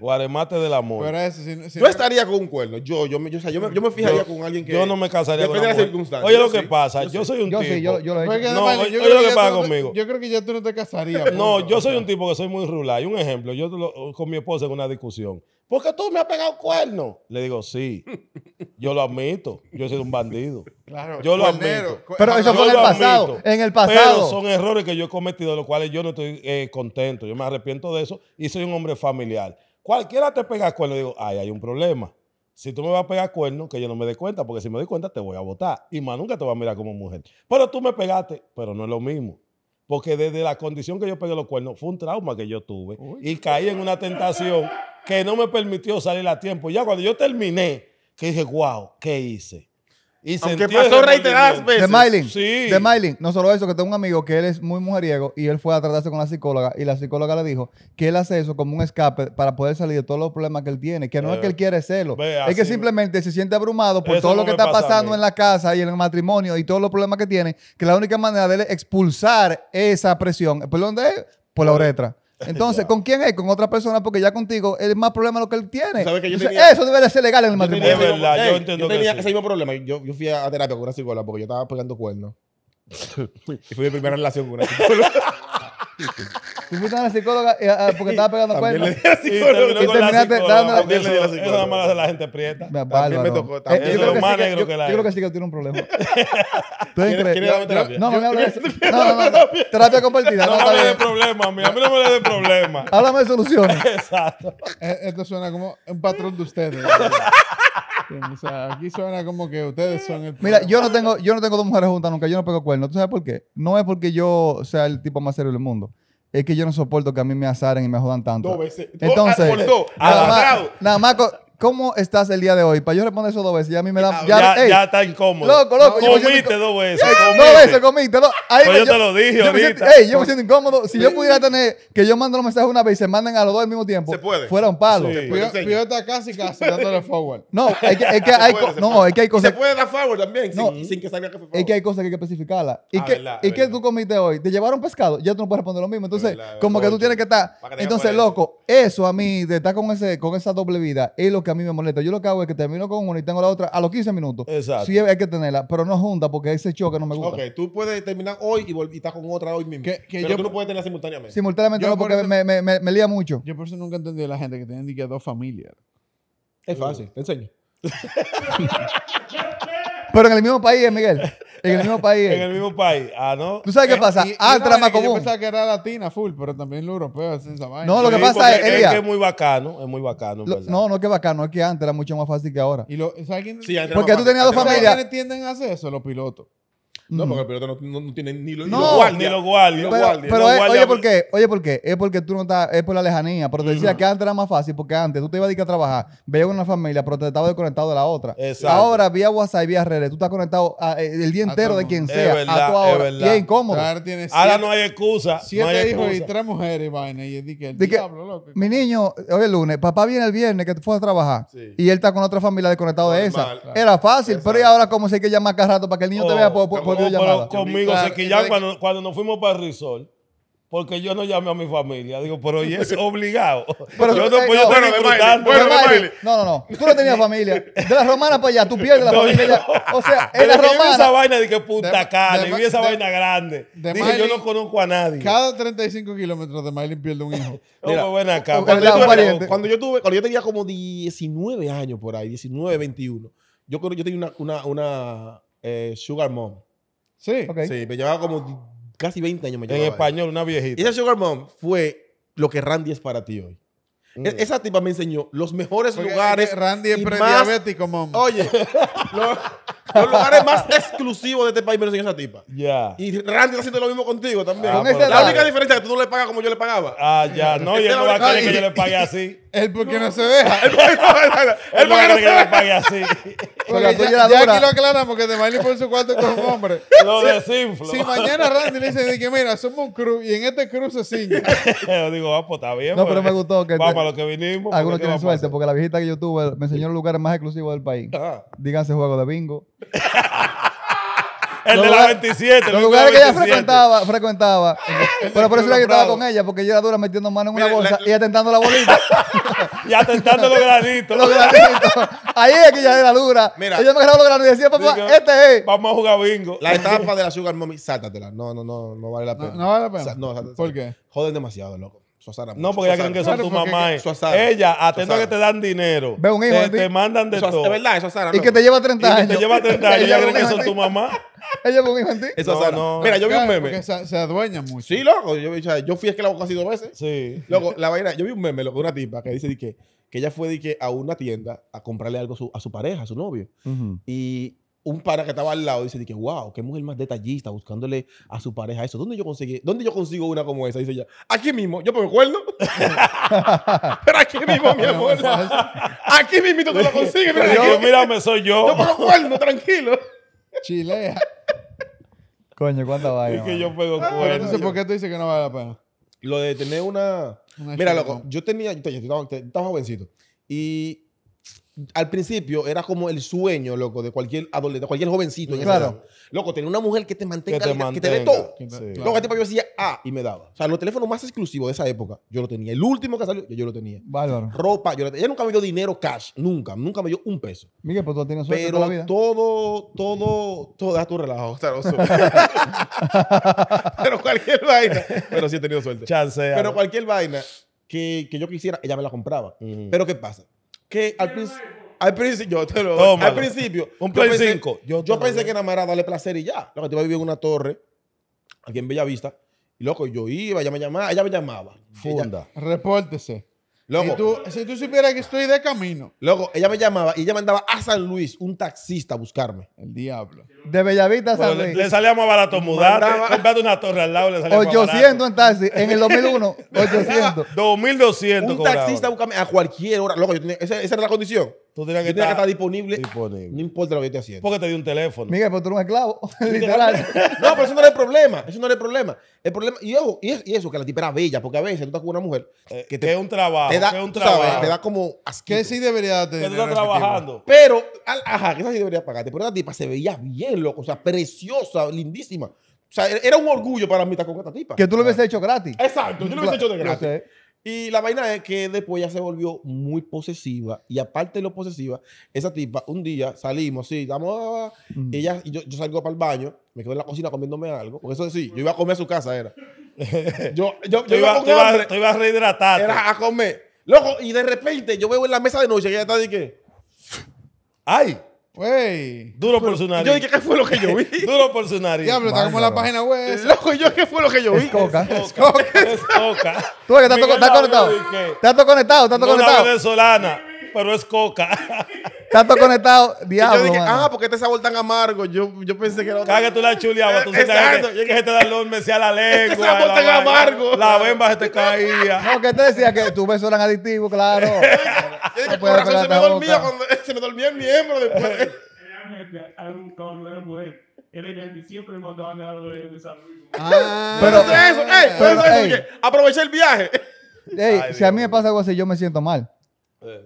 [SPEAKER 2] Guaremate del amor. Pero eso, yo estaría con un cuerno. Yo, yo, me, yo, me, yo me fijaría con alguien que. Yo no me casaría
[SPEAKER 4] con un circunstancia. Oye, lo que pasa, yo, soy un tipo. yo, lo lo que, pasa conmigo. Yo
[SPEAKER 1] creo que ya tú no te casarías. no, yo soy
[SPEAKER 4] un tipo que soy muy rural. Y un ejemplo, yo con mi esposa en una discusión. ¿Por qué tú me has pegado cuerno? Le digo, sí. Yo lo admito. Yo soy un bandido. Claro. Yo lo admito. Pero eso fue en el pasado. en el pasado. Pero son errores que yo he cometido, de los cuales yo no estoy eh, contento. Yo me arrepiento de eso y soy un hombre familiar. Cualquiera te pega cuerno, digo, ay, hay un problema. Si tú me vas a pegar cuerno, que yo no me dé cuenta, porque si me doy cuenta te voy a votar y más nunca te voy a mirar como mujer. Pero tú me pegaste, pero no es lo mismo. Porque desde la condición que yo pegué los cuernos fue un trauma que yo tuve y caí en una tentación que no me permitió salir a tiempo. ya cuando yo terminé, que dije, wow, ¿qué hice? Y Aunque pasó pues, De Miley.
[SPEAKER 3] De Miley. No solo eso, que tengo un amigo que él es muy mujeriego y él fue a tratarse con la psicóloga y la psicóloga le dijo que él hace eso como un escape para poder salir de todos los problemas que él tiene. Que no es que él eh, quiere serlo. es que simplemente se siente abrumado por todo lo que está pasando en la casa y en el matrimonio y todos los problemas que tiene. Que la única manera de él expulsar esa presión, ¿por dónde es? Por la uretra. Entonces, ¿con quién es? Con otra persona, porque ya contigo es más problema lo que él tiene. eso debe de ser legal en el matrimonio. Es verdad, yo entiendo que tenía ese
[SPEAKER 2] mismo problema. Yo, yo fui a terapia con una psicóloga porque yo estaba pegando cuernos. y fue mi primera relación con una psicóloga.
[SPEAKER 3] Tú fuiste a la psicóloga eh, porque estaba pegando cuernos. Y terminaste dando la Eso nada más de
[SPEAKER 4] la gente prieta. También me tocó. Eh, también es lo más negro que la Yo creo que
[SPEAKER 3] sí que tiene un problema.
[SPEAKER 4] ¿Quieres No, no me hables
[SPEAKER 1] No, no, no.
[SPEAKER 3] Terapia compartida.
[SPEAKER 1] No me hables de
[SPEAKER 4] problemas, a mí no me hables de problemas. Háblame de
[SPEAKER 1] soluciones. Exacto. Eh, esto suena como un patrón de ustedes. O sea, aquí suena como que ustedes son el.
[SPEAKER 3] Mira, yo no tengo, yo no tengo dos mujeres juntas nunca, yo no pego cuernos. ¿Tú sabes por qué? No es porque yo sea el tipo más serio del mundo es que yo no soporto que a mí me azaren y me jodan tanto. Dos veces. Entonces, nada, nada más, ¿Cómo estás el día de hoy? Para yo responder eso dos veces. Ya a mí me da. Ya, está incómodo. Loco, loco. No, comiste
[SPEAKER 4] dos veces. dos veces comiste.
[SPEAKER 3] Pues yo, te lo dije yo ahorita. yo me siento incómodo. Si yo pudiera tener que yo mando los mensajes una vez y se manden a los dos al mismo tiempo. Se puede. Fuera un palo. Sí, pues pues
[SPEAKER 2] estoy casi casi dándole forward. No, es que, hay, cosas... no, es que hay cosas. Se puede dar forward también sin, que salga que
[SPEAKER 3] forward. Es que hay cosas que hay que especificarlas. Ah, ¿Y, qué que, y que tú comiste hoy? ¿Te llevaron pescado? Ya tú no puedes responder lo mismo. Entonces, como que tú tienes que estar. Entonces, loco, eso a mí de estar con, ese, con esa doble vida es lo que a mí me molesta. Yo lo que hago es que termino con una y tengo la otra a los 15 minutos. Exacto. Sí hay que tenerla, pero no junta porque ese choque no me gusta. Ok,
[SPEAKER 2] tú puedes terminar hoy y, y con otra hoy mismo. Que, pero yo, tú no puedes tener simultáneamente. Simultáneamente no, porque
[SPEAKER 3] me, me, me, lía mucho.
[SPEAKER 2] Yo por eso nunca entendí a la gente que tienen que dos familias. Es fácil, te enseño.
[SPEAKER 3] pero en el mismo país, Miguel. en el mismo país. en el mismo
[SPEAKER 4] país. Ah, no. ¿Tú sabes qué eh, pasa? Ah, ah, trama eh, común. Yo pensaba que era latina full, pero también lo europeo sin esa vaina. No, lo que pasa es, es que es muy bacano, es muy bacano. No,
[SPEAKER 3] no, no que bacano, es que antes era mucho más fácil que ahora. ¿Y lo, ¿sabes quién? porque tú tenías dos familias. ¿Quiénes
[SPEAKER 4] tienden
[SPEAKER 1] a hacer eso los pilotos? No, porque el pelota no, no, tiene ni lo, no, ni lo guardi. Pero, oye, ¿por
[SPEAKER 3] qué? Oye, ¿por qué? Es porque tú no estás, es por la lejanía. Pero te decía que antes era más fácil, porque antes tú te ibas a ir a trabajar, veías una familia, pero te estabas desconectado de la otra. Exacto. Ahora, vía WhatsApp y vía redes, tú estás conectado eh, el día entero de quien sea, es verdad, a tu hora. Y es incómodo. Ahora no
[SPEAKER 4] hay excusa.
[SPEAKER 1] Siete hay hijos y tres mujeres, vaina. Y es que
[SPEAKER 3] loco. Mi niño, hoy es lunes, papá viene el viernes que te fuiste a trabajar. Y él está con otra familia desconectado de esa. Era fácil, pero ¿y ahora cómo se hay que llamar cada rato para que el niño te vea oh, por pero conmigo claro,
[SPEAKER 4] cuando, cuando nos fuimos para el porque yo no llamé a mi familia. Digo, pero y es obligado. Pero, yo no, eh,
[SPEAKER 3] no, no, no, no. Tú no tenías familia. De las romanas para allá, tú pierdes la familia. o sea,
[SPEAKER 4] en romana. vi esa vaina de que puta cara. vi esa vaina grande. Dije, yo no conozco a nadie.
[SPEAKER 1] Cada 35 kilómetros de Miley pierde un hijo. Pues, cuando,
[SPEAKER 2] yo tuve, cuando yo tenía como 19 años por ahí, 19, 21, yo, yo tenía una, una, eh, Sugar Mom. Sí. me llevaba como casi 20 años. en español, una viejita. Y esa Sugar Mom fue lo que Randy es para ti hoy. Mm. E-, esa tipa me enseñó los mejores lugares. Randy es prediabético, mom. Oye, los lugares más exclusivos de este país me lo enseñó esa tipa. Ya. Y Randy está haciendo lo mismo contigo también. Ah, la única diferencia es que tú no le pagas como yo le pagaba. Ah, ya. No, y él no va a querer que yo le pague así. Él porque no se deja. Él porque no, que yo le pague así.
[SPEAKER 1] Porque ya, ya aquí lo aclara porque de Miley por su cuarto con un hombre. Lo desinflo. Si mañana Randy le dice que mira, somos un cruz y
[SPEAKER 4] en este cruce se sigue yo digo, va, ah, pues está bien. No, pues". pero me gustó que. Va para lo que vinimos. Algunos tienen suerte
[SPEAKER 3] porque la viejita que yo tuve me enseñó los lugares más exclusivos del país. Ah. Díganse juego de bingo.
[SPEAKER 4] el de la 27. Los lugares que ella frecuentaba,
[SPEAKER 3] frecuentaba. pero por eso era que estaba con ella, porque ella era dura metiendo mano en una bolsa y atentando la bolita. y atentando
[SPEAKER 4] los granitos. los granitos.
[SPEAKER 3] Ahí es que ella era dura. Mira. Ella me agarraba los granitos y decía, papá,
[SPEAKER 2] este es. Vamos a jugar bingo. La etapa de la Sugar Mommy, sátatela. No, no, no, no vale la pena. No, vale la pena. no, ¿Por qué? Joden demasiado, loco. Suazara No, porque ya creen que son tu mamá. Ella, atento a que te dan dinero. Ve un hijo te, te mandan de todo. Es verdad, eso Sara. Y que te lleva 30 años. Y que te lleva 30 años. ya creen
[SPEAKER 4] que son tu mamá. Ella lleva un hijo en ti. Eso no. Mira, yo vi un meme. Porque
[SPEAKER 2] se, adueña mucho. Sí, loco. Yo, yo fui esclavo casi dos veces. Sí. Loco, la vaina. Yo vi un meme, loco, una tipa que dice que, que ella fue que, a una tienda a comprarle algo a su, pareja, a su novio. Y un para que estaba al lado dice, wow, qué mujer más detallista, buscándole a su pareja eso. ¿Dónde yo conseguí, dónde yo consigo una como esa? Dice ella, aquí mismo, yo me acuerdo. pero aquí mismo, mi amor. aquí mismo tú lo consigues. Mira, yo, mírame, soy yo. Yo me cuerno, tranquilo. Chilea.
[SPEAKER 3] Coño, ¿cuánto vaina? Es
[SPEAKER 2] que yo puedo. Ah, entonces, ¿por qué tú dices que no vale la pena? Lo de tener una... mira, loco, yo tenía... Yo estaba jovencito. Y al principio era como el sueño, loco, de cualquier adolescente, cualquier jovencito. claro. Loco, tener una mujer que te mantenga, que te, mantenga, que dé todo. Loco, este yo decía, ah, y me daba. O sea, los teléfonos más exclusivos de esa época, yo lo tenía. El último que salió, yo, lo tenía. Bárbaro. Ropa, yo la tenía. Ella nunca me dio dinero cash, nunca, nunca me dio un peso. Miguel, pues tú tienes suerte Pero toda la todo, todo, todo, deja tu relajo. Pero cualquier vaina. Pero sí he tenido suerte. chance Pero cualquier vaina que, que yo quisiera, ella me la compraba. Mm. Pero ¿qué pasa? que al, principio, yo Al principio, un yo Pensé, yo, pensé que nada más era darle placer y ya. Yo te iba a vivir en una torre, aquí en Bellavista. Y loco, yo iba, ella me llamaba, ella me llamaba. Funda. Repórtese si tú supieras que estoy de camino. Luego, ella me llamaba y ella mandaba a San Luis un taxista a buscarme. El diablo.
[SPEAKER 4] De Bellavista
[SPEAKER 2] a San Luis. Le, salíamos a barato mudarte,
[SPEAKER 4] Mandaba- una torre al lado, le salía más barato. 800 en taxi. En el 2001,
[SPEAKER 2] 800. 2200 Un taxista a buscarme a cualquier hora. Luego, yo tenía- esa era la condición. Tú tienes que, estar, disponible, No importa lo que esté haciendo. Porque te di un teléfono. Miguel, pero tú eres un esclavo. Literal. no, pero eso no era el problema. Eso no era el problema. El problema y, ojo, y, eso, que la tipa era bella. Porque a veces tú estás con una mujer eh, que te. un trabajo. que da, un trabajo. te da como. Que sí debería tener. Que tú estás trabajando. Pero, ajá, que sí debería pagarte. Pero la tipa se veía bien, loco. O sea, preciosa, lindísima. O sea, era un orgullo para mí estar con esta tipa. Que tú lo hubieses hecho gratis. Exacto, yo lo hubiese hecho de gratis. Y la vaina es que después ya se volvió muy posesiva. Y aparte de lo posesiva, esa tipa, un día salimos, sí, damos Ella, y yo, salgo para el baño, me quedo en la cocina comiéndome algo. Porque eso sí, yo iba a comer a su casa, era. yo, iba, a a iba, a rehidratar. Era a comer. Loco, y de repente yo veo en la mesa de noche que ella está de que. ¡Ay! Wey. Duro por su nariz. Yo dije, ¿qué fue lo que yo vi? Duro por su nariz. Ya, pero está como la página web. Loco, yo, ¿qué fue lo que yo vi? Es coca. Es coca. Es coca. Tú, que estás conectado. Estás
[SPEAKER 3] conectado, estás conectado. de
[SPEAKER 2] venezolana, pero es coca.
[SPEAKER 3] Estás conectado, diablo. Yo dije, ah,
[SPEAKER 2] porque este sabor tan amargo.
[SPEAKER 4] Yo, yo pensé que era cállate tú la chuleaba. Tú Exacto. Que gente el alón me decía la este lengua. Este tan amargo. La bemba se te caía.
[SPEAKER 3] No, que te decía que tu beso eran adictivo, claro.
[SPEAKER 2] Yo dije, por se me dormía cuando se me dormía el miembro después. Eh, siempre Ah, pero eso es eso, Ah, pero eso es eso, eh, eh, que aproveché el viaje.
[SPEAKER 3] Ey, Ay, si Dios. a mí me pasa algo así, yo me siento mal.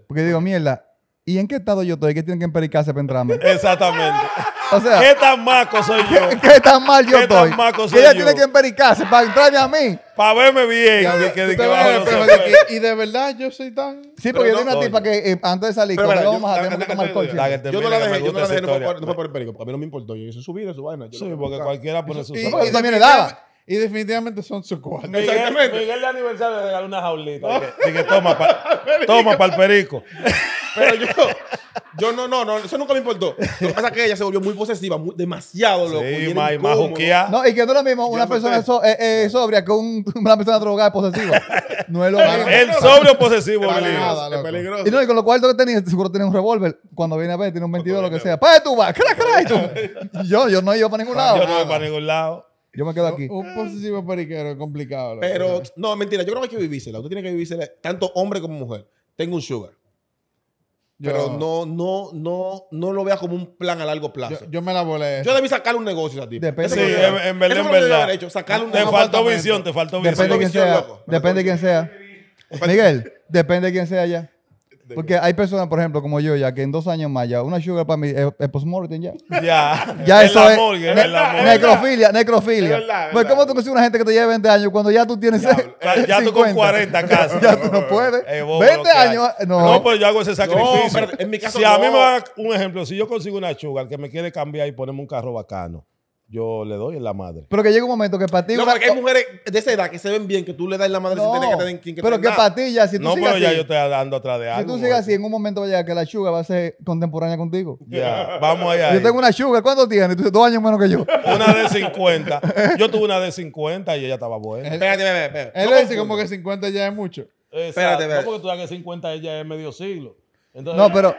[SPEAKER 3] Porque digo, mierda, ¿Y en qué estado yo estoy? ¿Qué tienen que empericarse para entrarme?
[SPEAKER 2] Exactamente. O sea,
[SPEAKER 3] ¿qué
[SPEAKER 4] tan maco soy yo? ¿Qué, tan mal yo ¿Qué Tan maco soy ella tiene que empericarse para entrarme a mí.
[SPEAKER 2] Para verme bien.
[SPEAKER 3] Y, y, de verdad yo soy tan.
[SPEAKER 4] Sí, porque yo tengo ti para
[SPEAKER 3] que eh, antes de salir, vamos a tener que
[SPEAKER 2] tomar coche. Yo no la dejé, yo no la dejé, no fue por el perico. a mí no me importó. Yo hice su vida, su vaina. Sí, porque cualquiera pone su. Y también le daba. Y definitivamente son sus cuartos. Miguel, Exactamente. Miguel
[SPEAKER 4] de aniversario le regaló una jaulita. Dije, toma, toma para
[SPEAKER 2] el perico. Pero yo, yo no, no, no, eso nunca me importó. Lo que pasa es que ella se volvió muy posesiva, demasiado loco. Sí, más
[SPEAKER 3] No, y que no es lo mismo una persona eh, eh, sobria que una persona drogada posesiva. No es lo mismo.
[SPEAKER 4] El sobrio posesivo, peligroso. Y no,
[SPEAKER 3] y con lo cual que tenía, seguro tenía un revólver. Cuando viene a ver, tiene un 22 o lo que sea. ¡Para tú vas! ¡Cra, cra! Yo, yo no iba para ningún
[SPEAKER 1] lado. Yo no iba para ningún lado. Yo me quedo aquí. Un posesivo periquero es complicado.
[SPEAKER 2] Pero, no, mentira. Yo creo que hay que vivírsela. Usted tiene que vivírsela, tanto hombre como mujer. Tengo un sugar pero no, no, no, no lo veas como un plan a largo plazo. Yo, me la volé. Yo debí sacar un negocio a ti. Depende. Sí, en, verdad, en verdad. te falta visión, te falta visión.
[SPEAKER 3] Depende de quién sea. Miguel, depende de quién sea ya. Porque hay personas, por ejemplo, como yo ya, que en dos años más ya, una sugar para mí es, post-mortem ya.
[SPEAKER 5] Ya. ya eso la es. Morgue, es la morgue. necrofilia, necrofilia.
[SPEAKER 3] pues, ¿cómo tú consigues una gente que te lleve 20 años cuando ya
[SPEAKER 4] tú tienes. Ya, tú con 40 casi. ya tú no puedes. 20 eh, años. Ah, no. no, pero yo hago ese sacrificio. si a mí me va un ejemplo, si yo consigo una sugar que me quiere cambiar y ponerme un
[SPEAKER 2] carro bacano yo le doy en la madre.
[SPEAKER 4] Pero que llega
[SPEAKER 3] un momento que para ti. No, porque hay
[SPEAKER 2] mujeres de esa edad que se ven bien, que tú le das en la madre no, que tener que tener quien que Pero que para ti ya, si tú No, pero ya yo estoy andando atrás de algo. Si tú sigas eh. así,
[SPEAKER 3] en un momento va a llegar que la chuga va a ser contemporánea contigo. Ya,
[SPEAKER 2] vamos allá. Yo tengo
[SPEAKER 3] una chuga. ¿cuánto tiene? Tú, dos años menos que yo.
[SPEAKER 4] una de 50. Yo tuve una de 50 y ella estaba buena. Espérate, espérate, espérate. Él dice como que
[SPEAKER 2] 50 ya es mucho. Espérate, espérate.
[SPEAKER 4] porque tú digas que 50 ya es medio siglo
[SPEAKER 2] no, pero.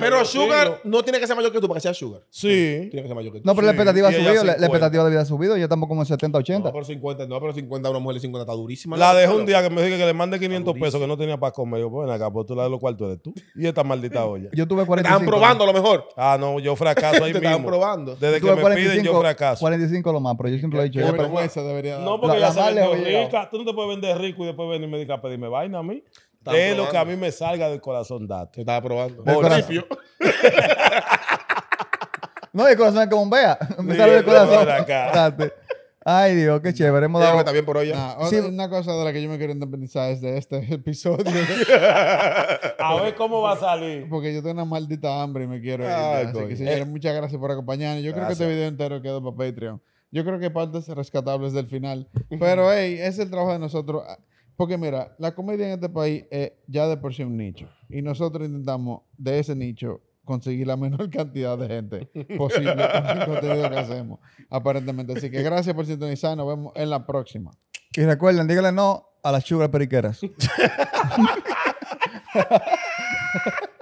[SPEAKER 2] pero Sugar no tiene que ser mayor que tú para que sea Sugar. Sí. Tiene que ser mayor que tú. No, pero la expectativa ha subido. La, expectativa
[SPEAKER 3] de vida ha subido. Yo estamos como en 70, 80. No,
[SPEAKER 2] pero 50, no, pero 50, una mujer de 50 está durísima. La, dejó un día que me
[SPEAKER 4] dije que le mande 500 pesos que no tenía para comer. Yo, bueno, pues, acá, pues tú la de los cuartos eres tú. Y esta maldita olla. yo tuve 45. Estaban probando lo mejor. Ah, no, yo fracaso ahí mismo. están probando. Desde que me 45, piden, yo fracaso.
[SPEAKER 3] 45 lo más, pero yo siempre lo he dicho.
[SPEAKER 4] No, porque ya se rica. Tú no te puedes vender rico y después venirme y me a ah, pedirme vaina a mí de lo que a mí me salga del corazón,
[SPEAKER 2] date. Estaba probando.
[SPEAKER 4] Del
[SPEAKER 3] no, el corazón es como un vea.
[SPEAKER 1] Me sale del corazón. Date.
[SPEAKER 3] Ay, Dios, qué chévere. Hemos dado... también por hoy ¿eh?
[SPEAKER 1] sí. Una cosa de la que yo me quiero independizar es de este episodio.
[SPEAKER 4] a ver cómo va a salir.
[SPEAKER 1] Porque yo tengo una maldita hambre y me quiero ir. así que, señores, muchas gracias por acompañarnos. Yo creo que este video entero quedó para Patreon. Yo creo que partes rescatables del final. Pero, hey, es el trabajo de nosotros porque mira, la comedia en este país es ya de por sí un nicho. Y nosotros intentamos de ese nicho conseguir la menor cantidad de gente posible con el contenido que hacemos, aparentemente. Así que gracias por sintonizar. Nos vemos en la próxima.
[SPEAKER 3] Y recuerden, díganle no a las chubras periqueras.